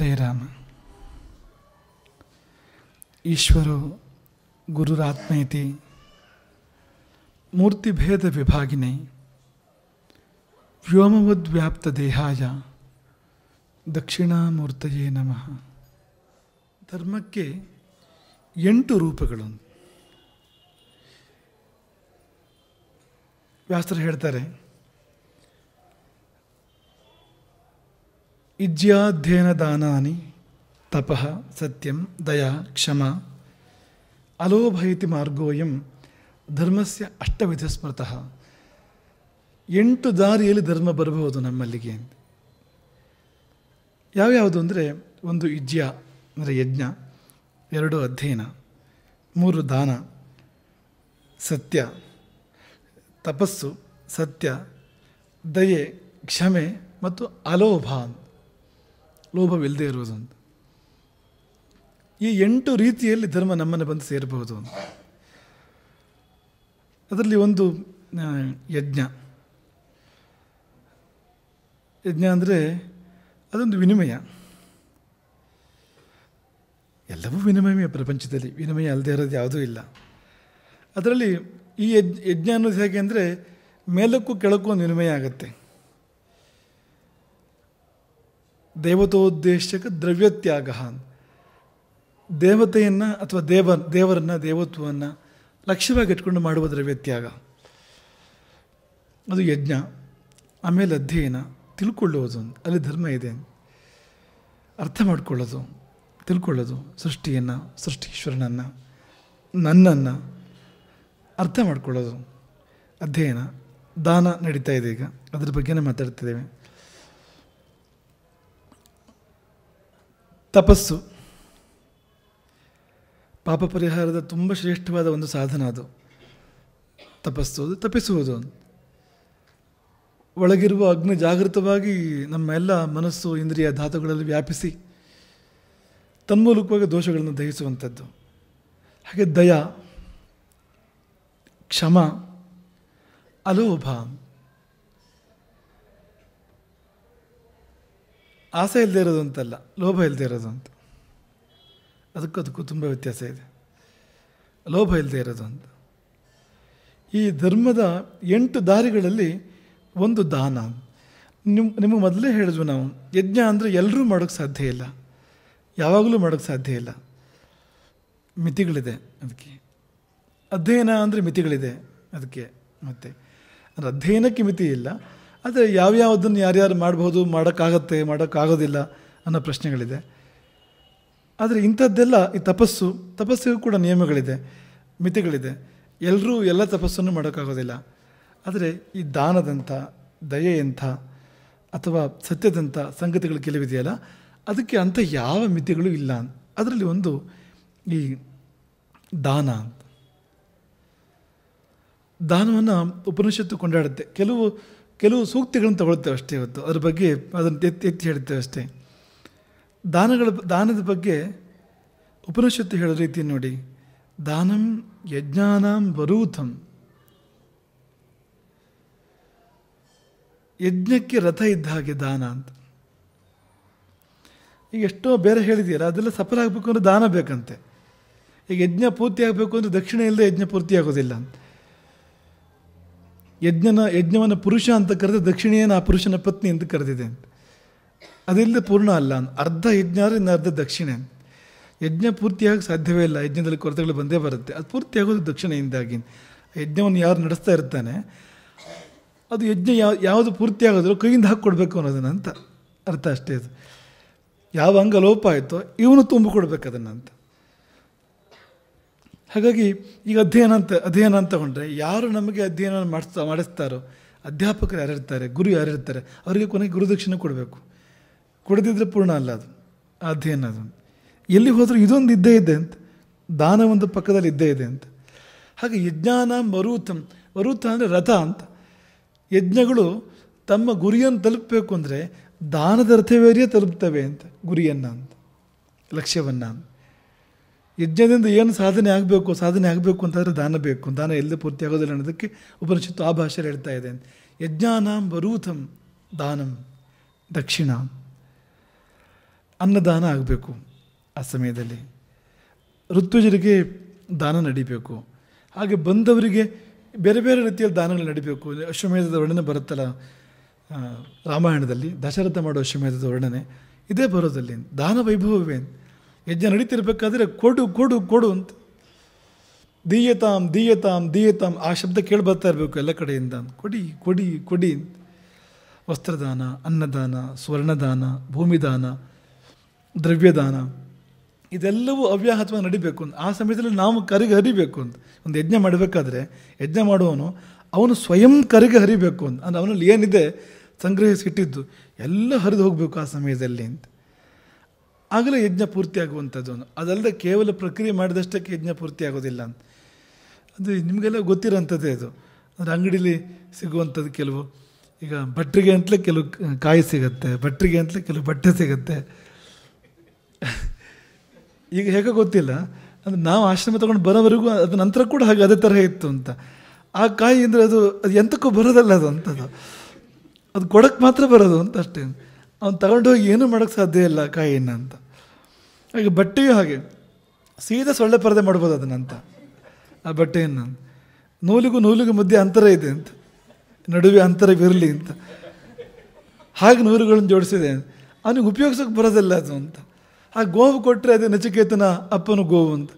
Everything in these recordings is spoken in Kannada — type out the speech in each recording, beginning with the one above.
ರೇರೆ ダム ಈಶ್ವರ ಗುರುರಾತ್ಮೈತಿ ಮೂರ್ತಿ ಭೇದ ವಿಭಾಗಿನೈ ಪ್ರಮವದ್ ವ್ಯಾಪ್ತ ದೇಹಾಯ ದक्षिణా ಮೂರ್ತಯೇ ನಮಃ ಧರ್ಮಕ್ಕೆ ಎಂಟು ರೂಪಗಳು ವ್ಯಾಸ್ತ್ರ ಹೇಳ್ತಾರೆ ದಾನಿ ತಪ ಸತ್ಯಂ ದಯಾ ಕ್ಷಮ ಅಲೋಭಯತಿ ಮಾರ್ಗೋಯಂ ಧರ್ಮಸ್ಯ ಅಷ್ಟವಿಧ ಸ್ಮೃತಃ ಎಂಟು ದಾರಿಯಲ್ಲಿ ಧರ್ಮ ಬರಬಹುದು ನಮ್ಮಲ್ಲಿಗೆ ಯಾವ್ಯಾವುದು ಅಂದರೆ ಒಂದು ಯಜ್ಞ ಅಂದರೆ ಯಜ್ಞ ಎರಡು ಅಧ್ಯಯನ ಮೂರು ದಾನ ಸತ್ಯ ತಪಸ್ಸು ಸತ್ಯ ದಯೆ ಕ್ಷಮೆ ಮತ್ತು ಅಲೋಭ ಲೋಭವಿಲ್ಲದೆ ಇರುವುದು ಅಂತ ಈ ಎಂಟು ರೀತಿಯಲ್ಲಿ ಧರ್ಮ ನಮ್ಮನ್ನು ಬಂದು ಸೇರಬಹುದು ಅಂತ ಅದರಲ್ಲಿ ಒಂದು ಯಜ್ಞ ಯಜ್ಞ ಅಂದರೆ ಅದೊಂದು ವಿನಿಮಯ ಎಲ್ಲವೂ ವಿನಿಮಯ ಪ್ರಪಂಚದಲ್ಲಿ ವಿನಿಮಯ ಅಲ್ಲದೆ ಇರೋದು ಯಾವುದೂ ಇಲ್ಲ ಅದರಲ್ಲಿ ಈ ಯಜ್ಞ ಯಜ್ಞ ಅನ್ನೋದು ಹೇಗೆ ಅಂದರೆ ಮೇಲಕ್ಕೂ ಕೆಳಕ್ಕೂ ಒಂದು ವಿನಿಮಯ ಆಗುತ್ತೆ ದೇವತೋದ್ದೇಶಕ ದ್ರವ್ಯತ್ಯಾಗ ದೇವತೆಯನ್ನು ಅಥವಾ ದೇವ ದೇವರನ್ನು ದೇವತ್ವವನ್ನು ಲಕ್ಷ್ಯವಾಗಿ ಇಟ್ಕೊಂಡು ಮಾಡುವ ದ್ರವ್ಯತ್ಯಾಗ ಅದು ಯಜ್ಞ ಆಮೇಲೆ ಅಧ್ಯಯನ ತಿಳ್ಕೊಳ್ಳುವುದು ಅಲ್ಲಿ ಧರ್ಮ ಇದೆ ಅರ್ಥ ಮಾಡಿಕೊಳ್ಳೋದು ತಿಳ್ಕೊಳ್ಳೋದು ಸೃಷ್ಟಿಯನ್ನು ಸೃಷ್ಟೀಶ್ವರನನ್ನು ನನ್ನನ್ನು ಅರ್ಥ ಮಾಡ್ಕೊಳ್ಳೋದು ಅಧ್ಯಯನ ದಾನ ನಡೀತಾ ಇದೆ ಈಗ ಅದ್ರ ಬಗ್ಗೆನೇ ಮಾತಾಡ್ತಿದ್ದೇವೆ ತಪಸ್ಸು ಪಾಪ ಪರಿಹಾರದ ತುಂಬ ಶ್ರೇಷ್ಠವಾದ ಒಂದು ಸಾಧನ ಅದು ತಪಸ್ಸು ತಪ್ಪಿಸುವುದು ಒಳಗಿರುವ ಅಗ್ನಿ ಜಾಗೃತವಾಗಿ ನಮ್ಮ ಎಲ್ಲ ಮನಸ್ಸು ಇಂದ್ರಿಯ ಧಾತುಗಳಲ್ಲಿ ವ್ಯಾಪಿಸಿ ತನ್ಮೂಲಕವಾಗಿ ದೋಷಗಳನ್ನು ದಹಿಸುವಂಥದ್ದು ಹಾಗೆ ದಯಾ ಕ್ಷಮ ಅಲೋಭ ಆಸೆ ಇಲ್ಲದೆ ಇರೋದು ಅಂತಲ್ಲ ಲೋಭ ಇಲ್ಲದೆ ಇರೋದು ಅಂತ ಅದಕ್ಕೂ ಅದಕ್ಕೂ ತುಂಬ ವ್ಯತ್ಯಾಸ ಇದೆ ಲೋಭ ಇಲ್ಲದೆ ಇರೋದು ಅಂತ ಈ ಧರ್ಮದ ಎಂಟು ದಾರಿಗಳಲ್ಲಿ ಒಂದು ದಾನ ನಿಮ್ಮ ನಿಮಗೆ ಮೊದಲೇ ಹೇಳಿದ್ವಿ ನಾವು ಯಜ್ಞ ಅಂದರೆ ಎಲ್ಲರೂ ಮಾಡೋಕ್ಕೆ ಸಾಧ್ಯ ಇಲ್ಲ ಯಾವಾಗಲೂ ಮಾಡೋಕ್ಕೆ ಸಾಧ್ಯ ಇಲ್ಲ ಮಿತಿಗಳಿದೆ ಅದಕ್ಕೆ ಅಧ್ಯಯನ ಅಂದರೆ ಮಿತಿಗಳಿದೆ ಅದಕ್ಕೆ ಮತ್ತು ಅಂದರೆ ಅಧ್ಯಯನಕ್ಕೆ ಮಿತಿ ಇಲ್ಲ ಆದರೆ ಯಾವ್ಯಾವುದನ್ನು ಯಾರ್ಯಾರು ಮಾಡ್ಬೋದು ಮಾಡೋಕ್ಕಾಗತ್ತೆ ಮಾಡೋಕ್ಕಾಗೋದಿಲ್ಲ ಅನ್ನೋ ಪ್ರಶ್ನೆಗಳಿದೆ ಆದರೆ ಇಂಥದ್ದೆಲ್ಲ ಈ ತಪಸ್ಸು ತಪಸ್ಸಿಗೂ ಕೂಡ ನಿಯಮಗಳಿದೆ ಮಿತಿಗಳಿದೆ ಎಲ್ಲರೂ ಎಲ್ಲ ತಪಸ್ಸನ್ನು ಮಾಡೋಕ್ಕಾಗೋದಿಲ್ಲ ಆದರೆ ಈ ದಾನದಂಥ ದಯೆಯಂಥ ಅಥವಾ ಸತ್ಯದಂಥ ಸಂಗತಿಗಳು ಕೆಲವಿದೆಯಲ್ಲ ಅದಕ್ಕೆ ಅಂಥ ಯಾವ ಮಿತಿಗಳು ಇಲ್ಲ ಅದರಲ್ಲಿ ಒಂದು ಈ ದಾನ ಅಂತ ದಾನವನ್ನು ಉಪನಿಷತ್ತು ಕೊಂಡಾಡುತ್ತೆ ಕೆಲವು ಕೆಲವು ಸೂಕ್ತಿಗಳನ್ನು ತಗೊಳ್ತೇವೆ ಅಷ್ಟೇ ಇವತ್ತು ಅದ್ರ ಬಗ್ಗೆ ಅದನ್ನು ಎತ್ತಿ ಎತ್ತಿ ಹೇಳ್ತೇವೆ ಅಷ್ಟೇ ದಾನಗಳ ದಾನದ ಬಗ್ಗೆ ಉಪನಿಷತ್ತು ಹೇಳೋ ರೀತಿ ನೋಡಿ ದಾನಂ ಯಜ್ಞಾನಾಂ ಬರೂಥಂ ಯಜ್ಞಕ್ಕೆ ರಥ ಇದ್ದ ಹಾಗೆ ದಾನ ಅಂತ ಈಗ ಎಷ್ಟೋ ಬೇರೆ ಹೇಳಿದೆಯಲ್ಲ ಅದೆಲ್ಲ ಸಫಲ ಆಗಬೇಕು ಅಂದರೆ ದಾನ ಬೇಕಂತೆ ಈಗ ಯಜ್ಞ ಪೂರ್ತಿ ಆಗಬೇಕು ಅಂದರೆ ದಕ್ಷಿಣ ಇಲ್ಲದೆ ಯಜ್ಞ ಪೂರ್ತಿ ಆಗೋದಿಲ್ಲ ಅಂತ ಯಜ್ಞನ ಯಜ್ಞವನ್ನು ಪುರುಷ ಅಂತ ಕರೆದ ದಕ್ಷಿಣೆಯನ್ನು ಆ ಪುರುಷನ ಪತ್ನಿ ಅಂತ ಕರೆದಿದೆ ಅಂತ ಅದಿಲ್ಲದೆ ಪೂರ್ಣ ಅಲ್ಲ ಅರ್ಧ ಯಜ್ಞ ಆದರೆ ಇನ್ನು ಅರ್ಧ ದಕ್ಷಿಣೆ ಯಜ್ಞ ಪೂರ್ತಿಯಾಗಿ ಸಾಧ್ಯವೇ ಇಲ್ಲ ಯಜ್ಞದಲ್ಲಿ ಕೊರತೆಗಳು ಬಂದೇ ಬರುತ್ತೆ ಅದು ಪೂರ್ತಿಯಾಗೋದು ದಕ್ಷಿಣೆಯಿಂದಾಗಿ ಯಜ್ಞವನ್ನು ಯಾರು ನಡೆಸ್ತಾ ಇರ್ತಾನೆ ಅದು ಯಜ್ಞ ಯಾವ ಯಾವುದು ಪೂರ್ತಿ ಆಗೋದ್ರೂ ಕೈಯಿಂದ ಹಾಕ್ಕೊಡ್ಬೇಕು ಕೊಡಬೇಕು ಅಂತ ಅರ್ಥ ಅಷ್ಟೇ ಅದು ಯಾವ ಅಂಗ ಲೋಪ ಆಯಿತೋ ಇವನು ತುಂಬಿಕೊಡ್ಬೇಕು ಅದನ್ನು ಅಂತ ಹಾಗಾಗಿ ಈಗ ಅಧ್ಯಯನ ಅಂತ ಅಧ್ಯಯನ ಅಂತ ಕೊಂಡ್ರೆ ಯಾರು ನಮಗೆ ಅಧ್ಯಯನ ಮಾಡಿಸ್ತಾ ಮಾಡಿಸ್ತಾರೋ ಅಧ್ಯಾಪಕರು ಯಾರಿರ್ತಾರೆ ಗುರು ಯಾರಿರ್ತಾರೆ ಅವರಿಗೆ ಕೊನೆಗೆ ಗುರುದಕ್ಷಿಣೆ ಕೊಡಬೇಕು ಕೊಡದಿದ್ದರೆ ಪೂರ್ಣ ಅಲ್ಲ ಅದು ಅಧ್ಯಯನ ಅದು ಎಲ್ಲಿ ಹೋದರೂ ಇದೊಂದು ಇದ್ದೇ ಇದೆ ಅಂತ ದಾನ ಒಂದು ಪಕ್ಕದಲ್ಲಿ ಇದ್ದೇ ಇದೆ ಅಂತ ಹಾಗೆ ಯಜ್ಞಾನ ಮರುತಂ ಮರುತ ಅಂದರೆ ರಥ ಅಂತ ಯಜ್ಞಗಳು ತಮ್ಮ ಗುರಿಯನ್ನು ತಲುಪಬೇಕು ಅಂದರೆ ದಾನದ ಅರ್ಥವೇರಿಯೇ ತಲುಪ್ತವೆ ಅಂತ ಗುರಿಯನ್ನು ಅಂತ ಲಕ್ಷ್ಯವನ್ನು ಅಂತ ಯಜ್ಞದಿಂದ ಏನು ಸಾಧನೆ ಆಗಬೇಕು ಸಾಧನೆ ಆಗಬೇಕು ಅಂತಂದರೆ ದಾನ ಬೇಕು ದಾನ ಎಲ್ಲೇ ಪೂರ್ತಿ ಆಗೋದಿಲ್ಲ ಅನ್ನೋದಕ್ಕೆ ಉಪನಿಷತ್ತು ಆ ಭಾಷೆಯಲ್ಲಿ ಹೇಳ್ತಾ ಇದೆ ಯಜ್ಞಾನಾಂ ಬರೂಥಂ ದಾನಂ ದಕ್ಷಿಣ ಅನ್ನದಾನ ಆಗಬೇಕು ಆ ಸಮಯದಲ್ಲಿ ಋತುಜರಿಗೆ ದಾನ ನಡಿಬೇಕು ಹಾಗೆ ಬಂದವರಿಗೆ ಬೇರೆ ಬೇರೆ ರೀತಿಯಲ್ಲಿ ದಾನಗಳು ನಡಿಬೇಕು ಅಶ್ವಮೇಧದ ವರ್ಣನೆ ಬರುತ್ತಲ್ಲ ರಾಮಾಯಣದಲ್ಲಿ ದಶರಥ ಮಾಡೋ ಅಶ್ವಮೇಧದ ವರ್ಣನೆ ಇದೇ ಬರೋದಲ್ಲಿ ದಾನ ವೈಭವವೇನು ಯಜ್ಞ ನಡೀತಿರ್ಬೇಕಾದ್ರೆ ಕೊಡು ಕೊಡು ಕೊಡು ಅಂತ ದೀಯತಾಮ್ ದೀಯತಾಮ್ ದೀಯತಾಮ್ ಆ ಶಬ್ದ ಕೇಳಿ ಬರ್ತಾ ಇರಬೇಕು ಎಲ್ಲ ಕಡೆಯಿಂದ ಕೊಡಿ ಕೊಡಿ ಕೊಡಿ ಅಂತ ವಸ್ತ್ರದಾನ ಅನ್ನದಾನ ಸ್ವರ್ಣದಾನ ಭೂಮಿದಾನ ದ್ರವ್ಯದಾನ ಇದೆಲ್ಲವೂ ಅವ್ಯಾಹತವಾಗಿ ನಡಿಬೇಕು ಅಂತ ಆ ಸಮಯದಲ್ಲಿ ನಾವು ಕರಿಗೆ ಹರಿಬೇಕು ಅಂತ ಒಂದು ಯಜ್ಞ ಮಾಡಬೇಕಾದ್ರೆ ಯಜ್ಞ ಮಾಡುವವನು ಅವನು ಸ್ವಯಂ ಕರಿಗೆ ಹರಿಬೇಕು ಅಂತ ಅಂದರೆ ಅವನಲ್ಲಿ ಏನಿದೆ ಸಂಗ್ರಹಿಸಿಟ್ಟಿದ್ದು ಎಲ್ಲ ಹರಿದು ಹೋಗಬೇಕು ಆ ಸಮಯದಲ್ಲಿ ಅಂತ ಆಗಲೇ ಯಜ್ಞ ಪೂರ್ತಿ ಆಗುವಂಥದ್ದು ಅದಲ್ಲದೆ ಕೇವಲ ಪ್ರಕ್ರಿಯೆ ಮಾಡಿದಷ್ಟಕ್ಕೆ ಯಜ್ಞ ಪೂರ್ತಿ ಆಗೋದಿಲ್ಲ ಅದು ನಿಮಗೆಲ್ಲ ಗೊತ್ತಿರೋಂಥದ್ದೇ ಅದು ಅಂದರೆ ಅಂಗಡಿಲಿ ಸಿಗುವಂಥದ್ದು ಕೆಲವು ಈಗ ಭಟ್ರಿಗೆ ಅಂತಲೇ ಕೆಲವು ಕಾಯಿ ಸಿಗುತ್ತೆ ಭಟ್ರಿಗೆ ಅಂತಲೇ ಕೆಲವು ಬಟ್ಟೆ ಸಿಗುತ್ತೆ ಈಗ ಹೇಗೆ ಗೊತ್ತಿಲ್ಲ ಅಂದರೆ ನಾವು ಆಶ್ರಮ ತೊಗೊಂಡು ಬರೋವರೆಗೂ ಅದ ನಂತರ ಕೂಡ ಹಾಗೆ ಅದೇ ಥರ ಇತ್ತು ಅಂತ ಆ ಕಾಯಿ ಅಂದರೆ ಅದು ಅದು ಎಂತಕ್ಕೂ ಬರೋದಲ್ಲ ಅದು ಅಂಥದ್ದು ಅದು ಕೊಡಕ್ಕೆ ಮಾತ್ರ ಬರೋದು ಅಂತ ಅಷ್ಟೇ ಅವ್ನು ಹೋಗಿ ಏನೂ ಮಾಡೋಕ್ಕೆ ಸಾಧ್ಯ ಇಲ್ಲ ಕಾಯಿನ ಅಂತ ಹಾಗೆ ಬಟ್ಟೆಯೂ ಹಾಗೆ ಸೀದಾ ಸೊಳ್ಳೆ ಪರದೆ ಮಾಡ್ಬೋದು ಅದನ್ನಂತ ಆ ಬಟ್ಟೆಯನ್ನು ನೂಲಿಗೂ ನೂಲಿಗೂ ಮಧ್ಯೆ ಅಂತರ ಇದೆ ಅಂತ ನಡುವೆ ಅಂತರವಿರಲಿ ಅಂತ ಹಾಗೆ ನೂಲುಗಳನ್ನು ಜೋಡಿಸಿದೆ ಅವನಿಗೆ ಉಪಯೋಗಿಸೋಕೆ ಬರೋದಿಲ್ಲ ಅದು ಅಂತ ಆ ಗೋವು ಕೊಟ್ಟರೆ ಅದೇ ನಚಿಕೇತನ ಅಪ್ಪನ ಗೋವು ಅಂತ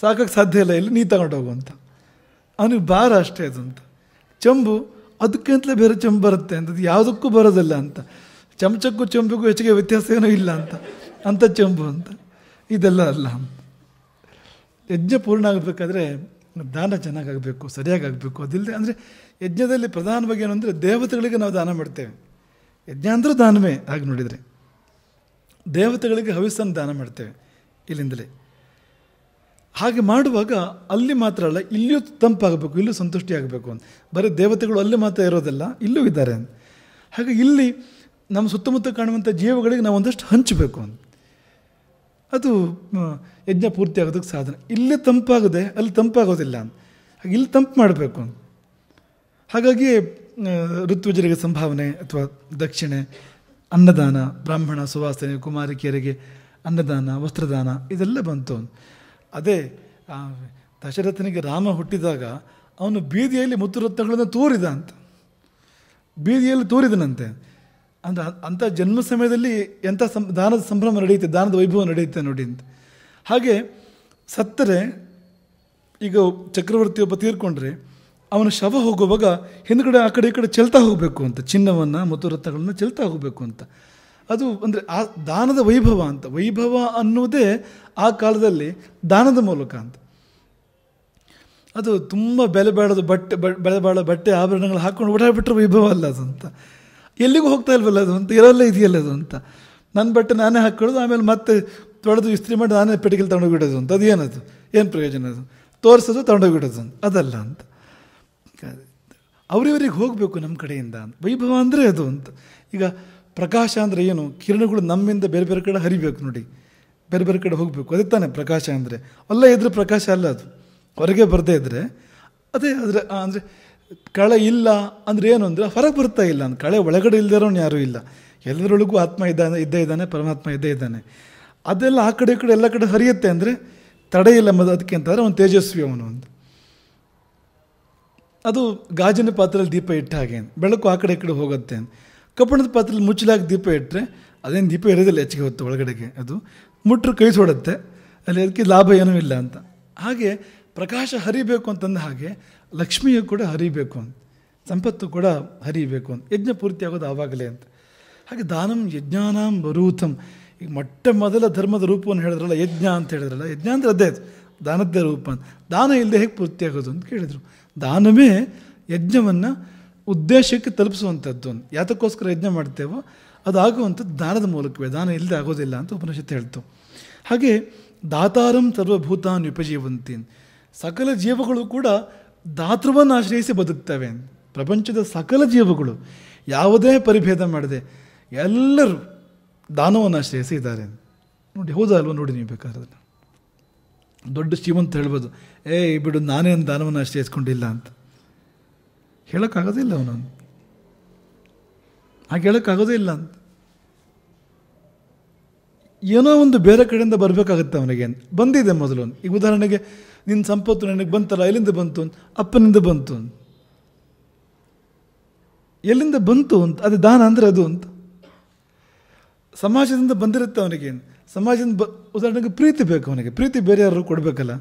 ಸಾಕಕ್ಕೆ ಸಾಧ್ಯ ಇಲ್ಲ ಇಲ್ಲಿ ನೀ ತಗೊಂಡೋಗು ಅಂತ ಅವನಿಗೆ ಭಾರ ಅಷ್ಟೇ ಅದು ಅಂತ ಚಂಬು ಅದಕ್ಕಿಂತಲೇ ಬೇರೆ ಚಂಬು ಬರುತ್ತೆ ಅಂತ ಯಾವುದಕ್ಕೂ ಬರೋದಿಲ್ಲ ಅಂತ ಚಮಚಕ್ಕೂ ಚಂಬಿಗೂ ಹೆಚ್ಚಿಗೆ ವ್ಯತ್ಯಾಸ ಏನೂ ಇಲ್ಲ ಅಂತ ಅಂತ ಚಂಬು ಅಂತ ಇದೆಲ್ಲ ಅಲ್ಲ ಯಜ್ಞ ಪೂರ್ಣ ಆಗಬೇಕಾದ್ರೆ ದಾನ ಚೆನ್ನಾಗಾಗಬೇಕು ಸರಿಯಾಗಿ ಆಗಬೇಕು ಅದಿಲ್ಲದೆ ಅಂದರೆ ಯಜ್ಞದಲ್ಲಿ ಪ್ರಧಾನವಾಗಿ ಏನು ಅಂದರೆ ದೇವತೆಗಳಿಗೆ ನಾವು ದಾನ ಮಾಡ್ತೇವೆ ಯಜ್ಞ ಅಂದರೂ ದಾನವೇ ಹಾಗೆ ನೋಡಿದರೆ ದೇವತೆಗಳಿಗೆ ಹವಿಸನ್ನು ದಾನ ಮಾಡ್ತೇವೆ ಇಲ್ಲಿಂದಲೇ ಹಾಗೆ ಮಾಡುವಾಗ ಅಲ್ಲಿ ಮಾತ್ರ ಅಲ್ಲ ಇಲ್ಲಿಯೂ ತಂಪಾಗಬೇಕು ಇಲ್ಲೂ ಸಂತುಷ್ಟಿ ಆಗಬೇಕು ಅಂತ ಬರೀ ದೇವತೆಗಳು ಅಲ್ಲಿ ಮಾತ್ರ ಇರೋದಲ್ಲ ಇಲ್ಲೂ ಇದ್ದಾರೆ ಅಂತ ಹಾಗೆ ಇಲ್ಲಿ ನಮ್ಮ ಸುತ್ತಮುತ್ತ ಕಾಣುವಂಥ ಜೀವಗಳಿಗೆ ನಾವು ಒಂದಷ್ಟು ಹಂಚಬೇಕು ಅಂತ ಅದು ಯಜ್ಞ ಪೂರ್ತಿ ಆಗೋದಕ್ಕೆ ಸಾಧನ ಇಲ್ಲೇ ತಂಪಾಗದೆ ಅಲ್ಲಿ ತಂಪಾಗೋದಿಲ್ಲ ಅಂತ ಹಾಗೆ ಇಲ್ಲಿ ತಂಪು ಮಾಡಬೇಕು ಹಾಗಾಗಿ ಋತ್ವಜರಿಗೆ ಸಂಭಾವನೆ ಅಥವಾ ದಕ್ಷಿಣೆ ಅನ್ನದಾನ ಬ್ರಾಹ್ಮಣ ಸುವಾಸನೆ ಕುಮಾರಿಕೆಯರಿಗೆ ಅನ್ನದಾನ ವಸ್ತ್ರದಾನ ಇದೆಲ್ಲ ಬಂತು ಅದೇ ದಶರಥನಿಗೆ ರಾಮ ಹುಟ್ಟಿದಾಗ ಅವನು ಬೀದಿಯಲ್ಲಿ ಮುತ್ತು ತೋರಿದ ಅಂತ ಬೀದಿಯಲ್ಲಿ ತೋರಿದನಂತೆ ಅಂದರೆ ಅಂಥ ಜನ್ಮ ಸಮಯದಲ್ಲಿ ಎಂಥ ಸಂ ದಾನದ ಸಂಭ್ರಮ ನಡೆಯುತ್ತೆ ದಾನದ ವೈಭವ ನಡೆಯುತ್ತೆ ನೋಡಿ ಅಂತ ಹಾಗೆ ಸತ್ತರೆ ಈಗ ಚಕ್ರವರ್ತಿ ಒಬ್ಬ ತೀರ್ಕೊಂಡ್ರೆ ಅವನ ಶವ ಹೋಗುವಾಗ ಹಿಂದ್ಗಡೆ ಆ ಕಡೆ ಈ ಕಡೆ ಚೆಲ್ತಾ ಹೋಗಬೇಕು ಅಂತ ಚಿನ್ನವನ್ನು ಮತ್ತು ರತ್ನಗಳನ್ನು ಚೆಲ್ತಾ ಹೋಗಬೇಕು ಅಂತ ಅದು ಅಂದರೆ ಆ ದಾನದ ವೈಭವ ಅಂತ ವೈಭವ ಅನ್ನೋದೇ ಆ ಕಾಲದಲ್ಲಿ ದಾನದ ಮೂಲಕ ಅಂತ ಅದು ತುಂಬ ಬೆಲೆ ಬಾಳದ ಬಟ್ಟೆ ಬೆಲೆ ಬಾಳೋ ಬಟ್ಟೆ ಆಭರಣಗಳು ಹಾಕ್ಕೊಂಡು ಓಡಾಡ್ಬಿಟ್ರೆ ವೈಭವ ಅಲ್ಲ ಅದಂತ ಎಲ್ಲಿಗೂ ಹೋಗ್ತಾ ಇಲ್ವಲ್ಲ ಅದು ಅಂತ ಇರೋಲ್ಲೇ ಇದೆಯಲ್ಲ ಅದು ಅಂತ ನನ್ನ ಬಟ್ಟೆ ನಾನೇ ಹಾಕ್ಕೊಳ್ಳೋದು ಆಮೇಲೆ ಮತ್ತೆ ತೊಳೆದು ಇಸ್ತ್ರಿ ಮಾಡಿ ನಾನೇ ಪೆಟ್ಟಿಗೆಲ್ ತಗೊಂಡೋಗಿಡೋದು ಅಂತ ಅದು ಏನದು ಏನು ಪ್ರಯೋಜನ ಅದು ತೋರಿಸೋದು ತಗೊಂಡೋಗಿಡೋದು ಅಂತ ಅದಲ್ಲ ಅಂತ ಅವರಿವರಿಗೆ ಹೋಗಬೇಕು ನಮ್ಮ ಕಡೆಯಿಂದ ವೈಭವ ಅಂದರೆ ಅದು ಅಂತ ಈಗ ಪ್ರಕಾಶ ಅಂದರೆ ಏನು ಕಿರಣಗಳು ನಮ್ಮಿಂದ ಬೇರೆ ಬೇರೆ ಕಡೆ ಹರಿಬೇಕು ನೋಡಿ ಬೇರೆ ಬೇರೆ ಕಡೆ ಹೋಗಬೇಕು ಅದೇ ತಾನೇ ಪ್ರಕಾಶ ಅಂದರೆ ಅಲ್ಲ ಇದ್ರೆ ಪ್ರಕಾಶ ಅಲ್ಲ ಅದು ಹೊರಗೆ ಬರದೇ ಇದ್ದರೆ ಅದೇ ಅದರ ಅಂದರೆ ಕಳೆ ಇಲ್ಲ ಅಂದರೆ ಏನು ಅಂದರೆ ಹೊರಗೆ ಬರ್ತಾ ಇಲ್ಲ ಕಳೆ ಒಳಗಡೆ ಇಲ್ದಿರೋನು ಯಾರೂ ಇಲ್ಲ ಎಲ್ಲರೊಳಗೂ ಆತ್ಮ ಇದ್ದಾನೆ ಇದ್ದೇ ಇದ್ದಾನೆ ಪರಮಾತ್ಮ ಇದ್ದೇ ಇದ್ದಾನೆ ಅದೆಲ್ಲ ಆ ಕಡೆ ಈ ಕಡೆ ಎಲ್ಲ ಕಡೆ ಹರಿಯುತ್ತೆ ಅಂದರೆ ಇಲ್ಲ ಮದ ಅದಕ್ಕೆ ಅಂತಂದರೆ ಅವನು ತೇಜಸ್ವಿ ಅವನು ಒಂದು ಅದು ಗಾಜಿನ ಪಾತ್ರೆಯಲ್ಲಿ ದೀಪ ಇಟ್ಟ ಹಾಗೆ ಬೆಳಕು ಆ ಕಡೆ ಈ ಕಡೆ ಹೋಗುತ್ತೆ ಕಪ್ಪಣದ ಪಾತ್ರೆಯಲ್ಲಿ ಮುಚ್ಚಲಾಗಿ ದೀಪ ಇಟ್ಟರೆ ಅದೇನು ದೀಪ ಇರೋದಿಲ್ಲ ಹೆಚ್ಚಿಗೆ ಹೊತ್ತು ಒಳಗಡೆಗೆ ಅದು ಮುಟ್ಟರು ಕೈ ಸೋಡುತ್ತೆ ಅಲ್ಲಿ ಅದಕ್ಕೆ ಲಾಭ ಏನೂ ಇಲ್ಲ ಅಂತ ಹಾಗೆ ಪ್ರಕಾಶ ಹರಿಬೇಕು ಅಂತಂದ ಹಾಗೆ ಲಕ್ಷ್ಮಿಯು ಕೂಡ ಹರಿಬೇಕು ಅಂತ ಸಂಪತ್ತು ಕೂಡ ಹರಿಬೇಕು ಅಂತ ಯಜ್ಞ ಪೂರ್ತಿ ಆಗೋದು ಆವಾಗಲೇ ಅಂತ ಹಾಗೆ ದಾನಂ ಯಜ್ಞಾನಾಂ ಬರೂತಂ ಈಗ ಮೊಟ್ಟ ಮೊದಲ ಧರ್ಮದ ರೂಪವನ್ನು ಹೇಳಿದ್ರಲ್ಲ ಯಜ್ಞ ಅಂತ ಹೇಳಿದ್ರಲ್ಲ ಯಜ್ಞ ಅಂದರೆ ಅದೇ ದಾನದ್ದೇ ರೂಪ ಅಂತ ದಾನ ಇಲ್ಲದೆ ಹೇಗೆ ಪೂರ್ತಿ ಆಗೋದು ಅಂತ ಕೇಳಿದರು ದಾನವೇ ಯಜ್ಞವನ್ನು ಉದ್ದೇಶಕ್ಕೆ ತಲುಪಿಸುವಂಥದ್ದು ಅಂತ ಯಾತಕ್ಕೋಸ್ಕರ ಯಜ್ಞ ಮಾಡ್ತೇವೋ ಅದು ಆಗುವಂಥದ್ದು ದಾನದ ಮೂಲಕವೇ ದಾನ ಇಲ್ಲದೆ ಆಗೋದಿಲ್ಲ ಅಂತ ಉಪನಿಷತ್ತು ಹೇಳ್ತು ಹಾಗೆ ದಾತಾರಂ ಸರ್ವಭೂತಾನ್ ಉಪಜೀವಂತಿ ಸಕಲ ಜೀವಗಳು ಕೂಡ ದಾತೃವನ್ನು ಆಶ್ರಯಿಸಿ ಬದುಕ್ತವೆ ಪ್ರಪಂಚದ ಸಕಲ ಜೀವಗಳು ಯಾವುದೇ ಪರಿಭೇದ ಮಾಡದೆ ಎಲ್ಲರೂ ದಾನವನ್ನು ಆಶ್ರಯಿಸಿ ಇದ್ದಾರೆ ನೋಡಿ ಹೌದಾ ಅಲ್ವಾ ನೋಡಿ ನೀವು ಬೇಕಾದ್ರೆ ದೊಡ್ಡ ಶ್ರೀಮಂತ ಹೇಳ್ಬೋದು ಏಯ್ ಬಿಡು ನಾನೇನು ದಾನವನ್ನು ಆಶ್ರಯಿಸ್ಕೊಂಡಿಲ್ಲ ಅಂತ ಹೇಳೋಕ್ಕಾಗೋದಿಲ್ಲ ಅವನು ಹಾಗೆ ಹೇಳೋಕ್ಕಾಗೋದೇ ಇಲ್ಲ ಅಂತ ಏನೋ ಒಂದು ಬೇರೆ ಕಡೆಯಿಂದ ಬರಬೇಕಾಗುತ್ತೆ ಅವನಿಗೆ ಬಂದಿದೆ ಮೊದಲು ಈಗ ಉದಾಹರಣೆಗೆ ನಿನ್ನ ಸಂಪತ್ತು ನನಗೆ ಬಂತಲ್ಲ ಎಲ್ಲಿಂದ ಬಂತು ಅಂತ ಅಪ್ಪನಿಂದ ಬಂತು ಅಂತ ಎಲ್ಲಿಂದ ಬಂತು ಅಂತ ಅದು ದಾನ ಅಂದರೆ ಅದು ಅಂತ ಸಮಾಜದಿಂದ ಬಂದಿರುತ್ತೆ ಅವನಿಗೆ ಸಮಾಜದಿಂದ ಬ ಉದಾಹರಣೆಗೆ ಪ್ರೀತಿ ಬೇಕು ಅವನಿಗೆ ಪ್ರೀತಿ ಬೇರೆ ಯಾರು ಕೊಡಬೇಕಲ್ಲ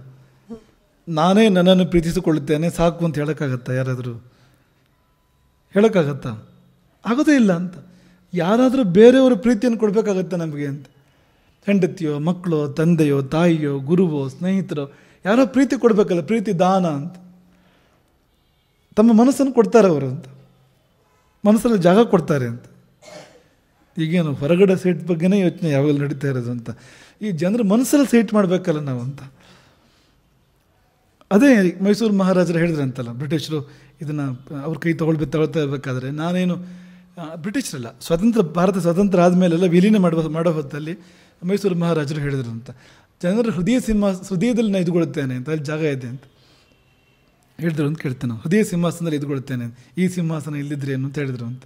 ನಾನೇ ನನ್ನನ್ನು ಪ್ರೀತಿಸಿಕೊಳ್ಳುತ್ತೇನೆ ಸಾಕು ಅಂತ ಹೇಳೋಕ್ಕಾಗತ್ತಾ ಯಾರಾದರೂ ಹೇಳೋಕ್ಕಾಗತ್ತಾ ಆಗೋದೇ ಇಲ್ಲ ಅಂತ ಯಾರಾದರೂ ಬೇರೆಯವರು ಪ್ರೀತಿಯನ್ನು ಕೊಡಬೇಕಾಗತ್ತೆ ನಮಗೆ ಅಂತ ಹೆಂಡತಿಯೋ ಮಕ್ಕಳೋ ತಂದೆಯೋ ತಾಯಿಯೋ ಗುರುವೋ ಸ್ನೇಹಿತರೋ ಯಾರೋ ಪ್ರೀತಿ ಕೊಡಬೇಕಲ್ಲ ಪ್ರೀತಿ ದಾನ ಅಂತ ತಮ್ಮ ಮನಸ್ಸನ್ನು ಕೊಡ್ತಾರೆ ಅವರು ಅಂತ ಮನಸ್ಸಲ್ಲಿ ಜಾಗ ಕೊಡ್ತಾರೆ ಅಂತ ಈಗೇನು ಹೊರಗಡೆ ಸೀಟ್ ಬಗ್ಗೆನೇ ಯೋಚನೆ ಯಾವಾಗಲೂ ನಡೀತಾ ಇರೋದು ಅಂತ ಈ ಜನರು ಮನಸ್ಸಲ್ಲಿ ಸೀಟ್ ಮಾಡಬೇಕಲ್ಲ ನಾವು ಅಂತ ಅದೇ ಮೈಸೂರು ಮಹಾರಾಜರು ಹೇಳಿದ್ರಂತಲ್ಲ ಬ್ರಿಟಿಷರು ಇದನ್ನು ಅವ್ರ ಕೈ ತಗೊಳ್ಬೇಕು ತಗೊಳ್ತಾ ಇರಬೇಕಾದ್ರೆ ನಾನೇನು ಬ್ರಿಟಿಷರಲ್ಲ ಸ್ವತಂತ್ರ ಭಾರತ ಸ್ವತಂತ್ರ ಆದಮೇಲೆಲ್ಲ ವಿಲೀನ ಮಾಡಬಹುದು ಮಾಡೋ ಹೊತ್ತಲ್ಲಿ ಮೈಸೂರು ಮಹಾರಾಜರು ಹೇಳಿದ್ರು ಅಂತ ಜನರ ಹೃದಯ ಸಿಂಹ ಹೃದಯದಲ್ಲಿ ನಾನು ಇದ್ಕೊಳ್ತೇನೆ ಅಂತ ಅಲ್ಲಿ ಜಾಗ ಇದೆ ಅಂತ ಹೇಳಿದ್ರು ಅಂತ ಕೇಳ್ತೇನೆ ಹೃದಯ ಸಿಂಹಾಸನದಲ್ಲಿ ಇದ್ಕೊಳ್ತೇನೆ ಈ ಸಿಂಹಾಸನ ಇಲ್ಲಿದ್ರೆ ಅಂತ ಹೇಳಿದ್ರು ಅಂತ